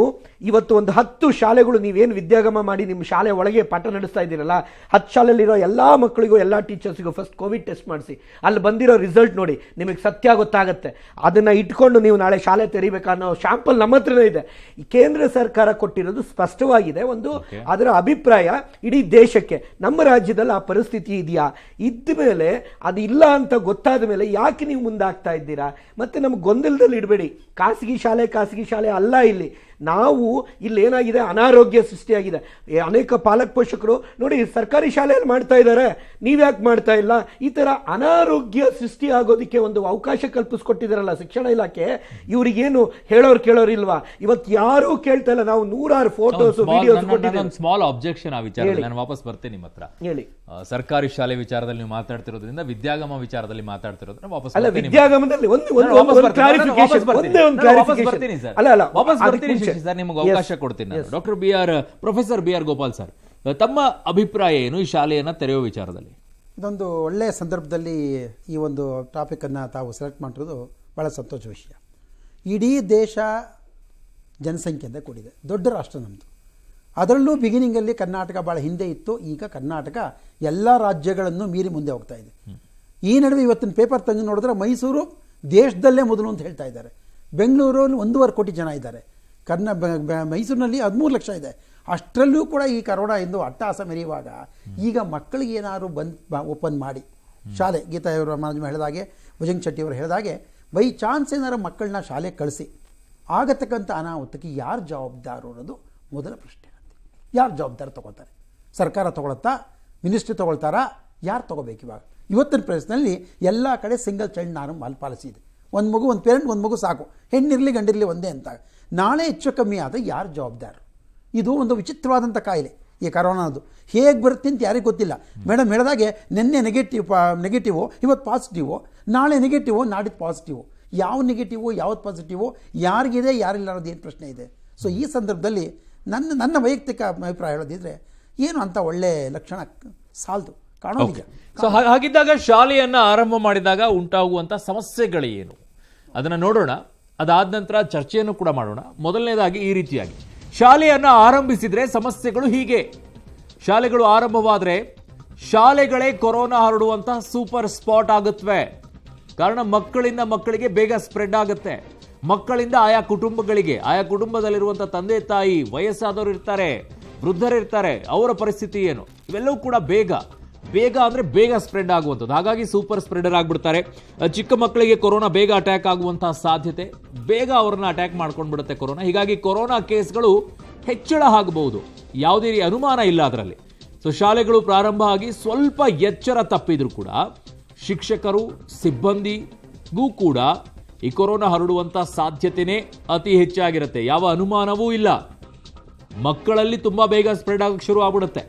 ಇವತ್ತು ಒಂದು ಹತ್ತು ಶಾಲೆಗಳು ನೀವೇನು ವಿದ್ಯಾಗಮ ಮಾಡಿ ನಿಮ್ಮ ಶಾಲೆ ಒಳಗೆ ಪಾಠ ನಡೆಸ್ತಾ ಇದ್ದೀರಲ್ಲ ಹತ್ತು ಶಾಲೆಯಲ್ಲಿರೋ ಎಲ್ಲ ಮಕ್ಕಳಿಗೂ ಎಲ್ಲ ಟೀಚರ್ಸಿಗೂ ಫಸ್ಟ್ ಕೋವಿಡ್ ಟೆಸ್ಟ್ ಟೆಸ್ಟ್ ಮಾಡಿಸಿ ಅಲ್ಲಿ ಬಂದಿರೋ ರಿಸಲ್ಟ್ ನೋಡಿ ನಿಮಗೆ ಸತ್ಯ ಗೊತ್ತಾಗುತ್ತೆ ಅದನ್ನು ಇಟ್ಕೊಂಡು ನೀವು ನಾಳೆ ಶಾಲೆ ಅನ್ನೋ ಶಾಂಪಲ್ ನಮ್ಮ ಹತ್ರನೇ ಇದೆ ಕೇಂದ್ರ ಸರ್ಕಾರ ಕೊಟ್ಟಿರೋದು ಸ್ಪಷ್ಟವಾಗಿದೆ ಒಂದು ಅದರ ಅಭಿಪ್ರಾಯ ಇಡೀ ದೇಶಕ್ಕೆ ನಮ್ಮ ರಾಜ್ಯದಲ್ಲಿ ಆ ಪರಿಸ್ಥಿತಿ ಇದೆಯಾ ಇದ್ದ ಮೇಲೆ ಅದು ಇಲ್ಲ ಅಂತ ಗೊತ್ತಾದ ಮೇಲೆ ಯಾಕೆ ನೀವು ಮುಂದಾಗ್ತಾ ಇದ್ದೀರಾ ಮತ್ತೆ ನಮ್ಗೆ ಗೊಂದಲದಲ್ಲಿ ಇಡಬೇಡಿ ಖಾಸಗಿ ಶಾಲೆ ಖಾಸಗಿ ಶಾಲೆ ಅಲ್ಲ ಇಲ್ಲಿ ನಾವು ಇಲ್ಲಿ ಏನಾಗಿದೆ ಅನಾರೋಗ್ಯ ಸೃಷ್ಟಿಯಾಗಿದೆ ಅನೇಕ ಪಾಲಕ ಪೋಷಕರು ನೋಡಿ ಸರ್ಕಾರಿ ಶಾಲೆಯಲ್ಲಿ ಮಾಡ್ತಾ ಇದ್ದಾರೆ ನೀವ್ಯಾಕೆ ಮಾಡ್ತಾ ಇಲ್ಲ ಈ ಥರ ಅನಾರೋಗ್ಯ ಸೃಷ್ಟಿಯಾಗೋದಕ್ಕೆ ಒಂದು ಅವಕಾಶ ಕಲ್ಪಿಸ್ಕೊಟ್ಟಿದ್ದಾರಲ್ಲ ಶಿಕ್ಷಣ ಇಲಾಖೆ ಇವರಿಗೇನು ಹೇಳೋರು ಕೇಳೋರು ಇಲ್ವಾ ಇವತ್ತು ಯಾರೂ ಕೇಳ್ತಾ ಇಲ್ಲ ನಾವು ನೂರಾರು ಫೋಟೋಸ್ ವಿಡಿಯೋಸ್ ಸ್ಮಾಲ್ ಅಬ್ಜೆಕ್ಷನ್ ಆ ವಿಚಾರ ನಾನು ವಾಪಸ್ ಬರ್ತೇನೆ ನಿಮ್ಮ ಹತ್ರ ಹೇಳಿ ಸರ್ಕಾರಿ ಶಾಲೆ ವಿಚಾರದಲ್ಲಿ ನೀವು ಮಾತಾಡ್ತಿರೋದ್ರಿಂದ ವಿದ್ಯಾಗಮ ವಿಚಾರದಲ್ಲಿ ಮಾತಾಡ್ತಿರೋದ್ರಿಂದ ವಾಪಸ್ ಅಲ್ಲ ವಿದ್ಯಾಗಮದಲ್ಲಿ ಒಂದು ಒಂದು ಕ್ಲಾರಿಫಿಕೇಶನ್ ಬರ್ತೀನಿ ಸರ್ ವಾಪಸ್ ಬರ್ತೀನಿ ಸರ್ ನಿಮಗೆ ಅವಕಾಶ ಕೊಡ್ತೀನಿ doctor B R professor B R Gopal sir ತಮ್ಮ ಅಭಿಪ್ರಾಯ ಏನು ಈ ಶಾಲೆಯನ್ನು ತೆರೆಯುವ ವಿಚಾರದಲ್ಲಿ ಇದೊಂದು ಒಳ್ಳೆಯ ಸಂದರ್ಭದಲ್ಲಿ ಈ ಒಂದು ಟಾಪಿಕನ್ನು ತಾವು ಸೆಲೆಕ್ಟ್ ಮಾಡಿರೋದು ಭಾಳ ಸಂತೋಷ ವಿಷಯ ಇಡೀ ದೇಶ ಜನಸಂಖ್ಯೆಯಿಂದ ಕೂಡಿದೆ ದೊಡ್ಡ ರಾಷ್ಟ್ರ ನಮ್ಮದು ಅದರಲ್ಲೂ ಬಿಗಿನಿಂಗಲ್ಲಿ ಕರ್ನಾಟಕ ಭಾಳ ಹಿಂದೆ ಇತ್ತು ಈಗ ಕರ್ನಾಟಕ ಎಲ್ಲ ರಾಜ್ಯಗಳನ್ನು ಮೀರಿ ಮುಂದೆ ಹೋಗ್ತಾ ಇದೆ ಈ ನಡುವೆ ಇವತ್ತಿನ ಪೇಪರ್ ತಂದು ನೋಡಿದ್ರೆ ಮೈಸೂರು ದೇಶದಲ್ಲೇ ಮೊದಲು ಅಂತ ಹೇಳ್ತಾ ಇದ್ದಾರೆ ಬೆಂಗಳೂರಲ್ಲಿ ಒಂದೂವರೆ ಕೋಟಿ ಜನ ಇದ್ದಾರೆ ಕನ್ನ ಮೈಸೂರಿನಲ್ಲಿ ಹದಿಮೂರು ಲಕ್ಷ ಇದೆ ಅಷ್ಟರಲ್ಲೂ ಕೂಡ ಈ ಕರೋಡ ಎಂದು ಅಟ್ಟಹಾಸ ಮೆರೆಯುವಾಗ ಈಗ ಮಕ್ಕಳಿಗೆ ಏನಾದ್ರು ಬಂದ್ ಓಪನ್ ಮಾಡಿ ಶಾಲೆ ಗೀತಾಯವರು ಮಾಧ್ಯಮ ಹೇಳಿದಾಗೆ ಭುಜಂಗ್ ಶೆಟ್ಟಿಯವರು ಹೇಳಿದಾಗೆ ಬೈ ಚಾನ್ಸ್ ಏನಾರು ಮಕ್ಕಳನ್ನ ಶಾಲೆಗೆ ಕಳಿಸಿ ಆಗತಕ್ಕಂಥ ಅನಾಹುತಕ್ಕೆ ಯಾರು ಜವಾಬ್ದಾರು ಅನ್ನೋದು ಮೊದಲ ಪ್ರಶ್ನೆ ಇರುತ್ತೆ ಯಾರು ಜವಾಬ್ದಾರಿ ತೊಗೊಳ್ತಾರೆ ಸರ್ಕಾರ ತೊಗೊಳತ್ತಾ ಮಿನಿಸ್ಟ್ರಿ ತೊಗೊಳ್ತಾರಾ ಯಾರು ತೊಗೋಬೇಕು ಇವಾಗ ಇವತ್ತಿನ ಪ್ರಯತ್ನಲ್ಲಿ ಎಲ್ಲ ಕಡೆ ಸಿಂಗಲ್ ಚೈಲ್ಡ್ ನಾನು ಪಾಲಿಸಿ ಇದೆ ಒಂದು ಮಗು ಒಂದು ಪೇರೆಂಟ್ ಒಂದು ಮಗು ಸಾಕು ಹೆಣ್ಣಿರಲಿ ಗಂಡಿರಲಿ ಒಂದೇ ಅಂತ ನಾಳೆ ಹೆಚ್ಚು ಕಮ್ಮಿ ಆದ ಯಾರು ಜವಾಬ್ದಾರರು ಇದು ಒಂದು ವಿಚಿತ್ರವಾದಂಥ ಕಾಯಿಲೆ ಈ ಕರೋನಾದು ಹೇಗೆ ಬರುತ್ತೆ ಅಂತ ಯಾರಿಗೂ ಗೊತ್ತಿಲ್ಲ ಮೇಡಮ್ ಹೇಳಿದಾಗೆ ನಿನ್ನೆ ನೆಗೆಟಿವ್ ಪಾ ನೆಗೆಟಿವೋ ಇವತ್ತು ಪಾಸಿಟಿವೋ ನಾಳೆ ನೆಗೆಟಿವೋ ನಾಡಿದ್ದು ಪಾಸಿಟಿವೋ ಯಾವ ನೆಗೆಟಿವೋ ಯಾವ್ದು ಪಾಸಿಟಿವೋ ಯಾರಿಗಿದೆ ಯಾರಿಲ್ಲ ಅನ್ನೋದು ಏನು ಪ್ರಶ್ನೆ ಇದೆ ಸೊ ಈ ಸಂದರ್ಭದಲ್ಲಿ ನನ್ನ ನನ್ನ ವೈಯಕ್ತಿಕ ಅಭಿಪ್ರಾಯ ಹೇಳೋದಿದ್ರೆ ಏನು ಅಂತ ಒಳ್ಳೆ ಲಕ್ಷಣ ಸಾಲದು ಕಾಣೋದಿಲ್ಲ ಸೊ ಹಾಗಿದ್ದಾಗ ಶಾಲೆಯನ್ನು ಆರಂಭ ಮಾಡಿದಾಗ ಉಂಟಾಗುವಂಥ ಸಮಸ್ಯೆಗಳೇನು ಅದನ್ನು ನೋಡೋಣ ಅದಾದ ನಂತರ ಚರ್ಚೆಯನ್ನು ಕೂಡ ಮಾಡೋಣ ಮೊದಲನೇದಾಗಿ ಈ ರೀತಿಯಾಗಿ ಶಾಲೆಯನ್ನು ಆರಂಭಿಸಿದರೆ ಸಮಸ್ಯೆಗಳು ಹೀಗೆ ಶಾಲೆಗಳು ಆರಂಭವಾದರೆ ಶಾಲೆಗಳೇ ಕೊರೋನಾ ಹರಡುವಂತಹ ಸೂಪರ್ ಸ್ಪಾಟ್ ಆಗುತ್ತವೆ ಕಾರಣ ಮಕ್ಕಳಿಂದ ಮಕ್ಕಳಿಗೆ ಬೇಗ ಸ್ಪ್ರೆಡ್ ಆಗುತ್ತೆ ಮಕ್ಕಳಿಂದ ಆಯಾ ಕುಟುಂಬಗಳಿಗೆ ಆಯಾ ಕುಟುಂಬದಲ್ಲಿರುವಂಥ ತಂದೆ ತಾಯಿ ವಯಸ್ಸಾದವರು ಇರ್ತಾರೆ ವೃದ್ಧರಿರ್ತಾರೆ ಅವರ ಪರಿಸ್ಥಿತಿ ಏನು ಇವೆಲ್ಲವೂ ಕೂಡ ಬೇಗ ಬೇಗ ಅಂದರೆ ಬೇಗ ಸ್ಪ್ರೆಡ್ ಆಗುವಂಥದ್ದು ಹಾಗಾಗಿ ಸೂಪರ್ ಸ್ಪ್ರೆಡರ್ ಆಗಿಬಿಡ್ತಾರೆ ಚಿಕ್ಕ ಮಕ್ಕಳಿಗೆ ಕೊರೋನಾ ಬೇಗ ಅಟ್ಯಾಕ್ ಆಗುವಂತಹ ಸಾಧ್ಯತೆ ಬೇಗ ಅವ್ರನ್ನ ಅಟ್ಯಾಕ್ ಮಾಡ್ಕೊಂಡ್ಬಿಡುತ್ತೆ ಬಿಡುತ್ತೆ ಕೊರೋನಾ ಹೀಗಾಗಿ ಕೊರೋನಾ ಕೇಸ್ಗಳು ಹೆಚ್ಚಳ ಆಗಬಹುದು ಯಾವುದೇ ರೀ ಅನುಮಾನ ಇಲ್ಲ ಅದರಲ್ಲಿ ಸೊ ಶಾಲೆಗಳು ಪ್ರಾರಂಭ ಆಗಿ ಸ್ವಲ್ಪ ಎಚ್ಚರ ತಪ್ಪಿದ್ರು ಕೂಡ ಶಿಕ್ಷಕರು ಸಿಬ್ಬಂದಿಗೂ ಕೂಡ ಈ ಕೊರೋನಾ ಹರಡುವಂಥ ಸಾಧ್ಯತೆನೇ ಅತಿ ಹೆಚ್ಚಾಗಿರುತ್ತೆ ಯಾವ ಅನುಮಾನವೂ ಇಲ್ಲ ಮಕ್ಕಳಲ್ಲಿ ತುಂಬ ಬೇಗ ಸ್ಪ್ರೆಡ್ ಆಗಕ್ಕೆ ಶುರು ಆಗ್ಬಿಡುತ್ತೆ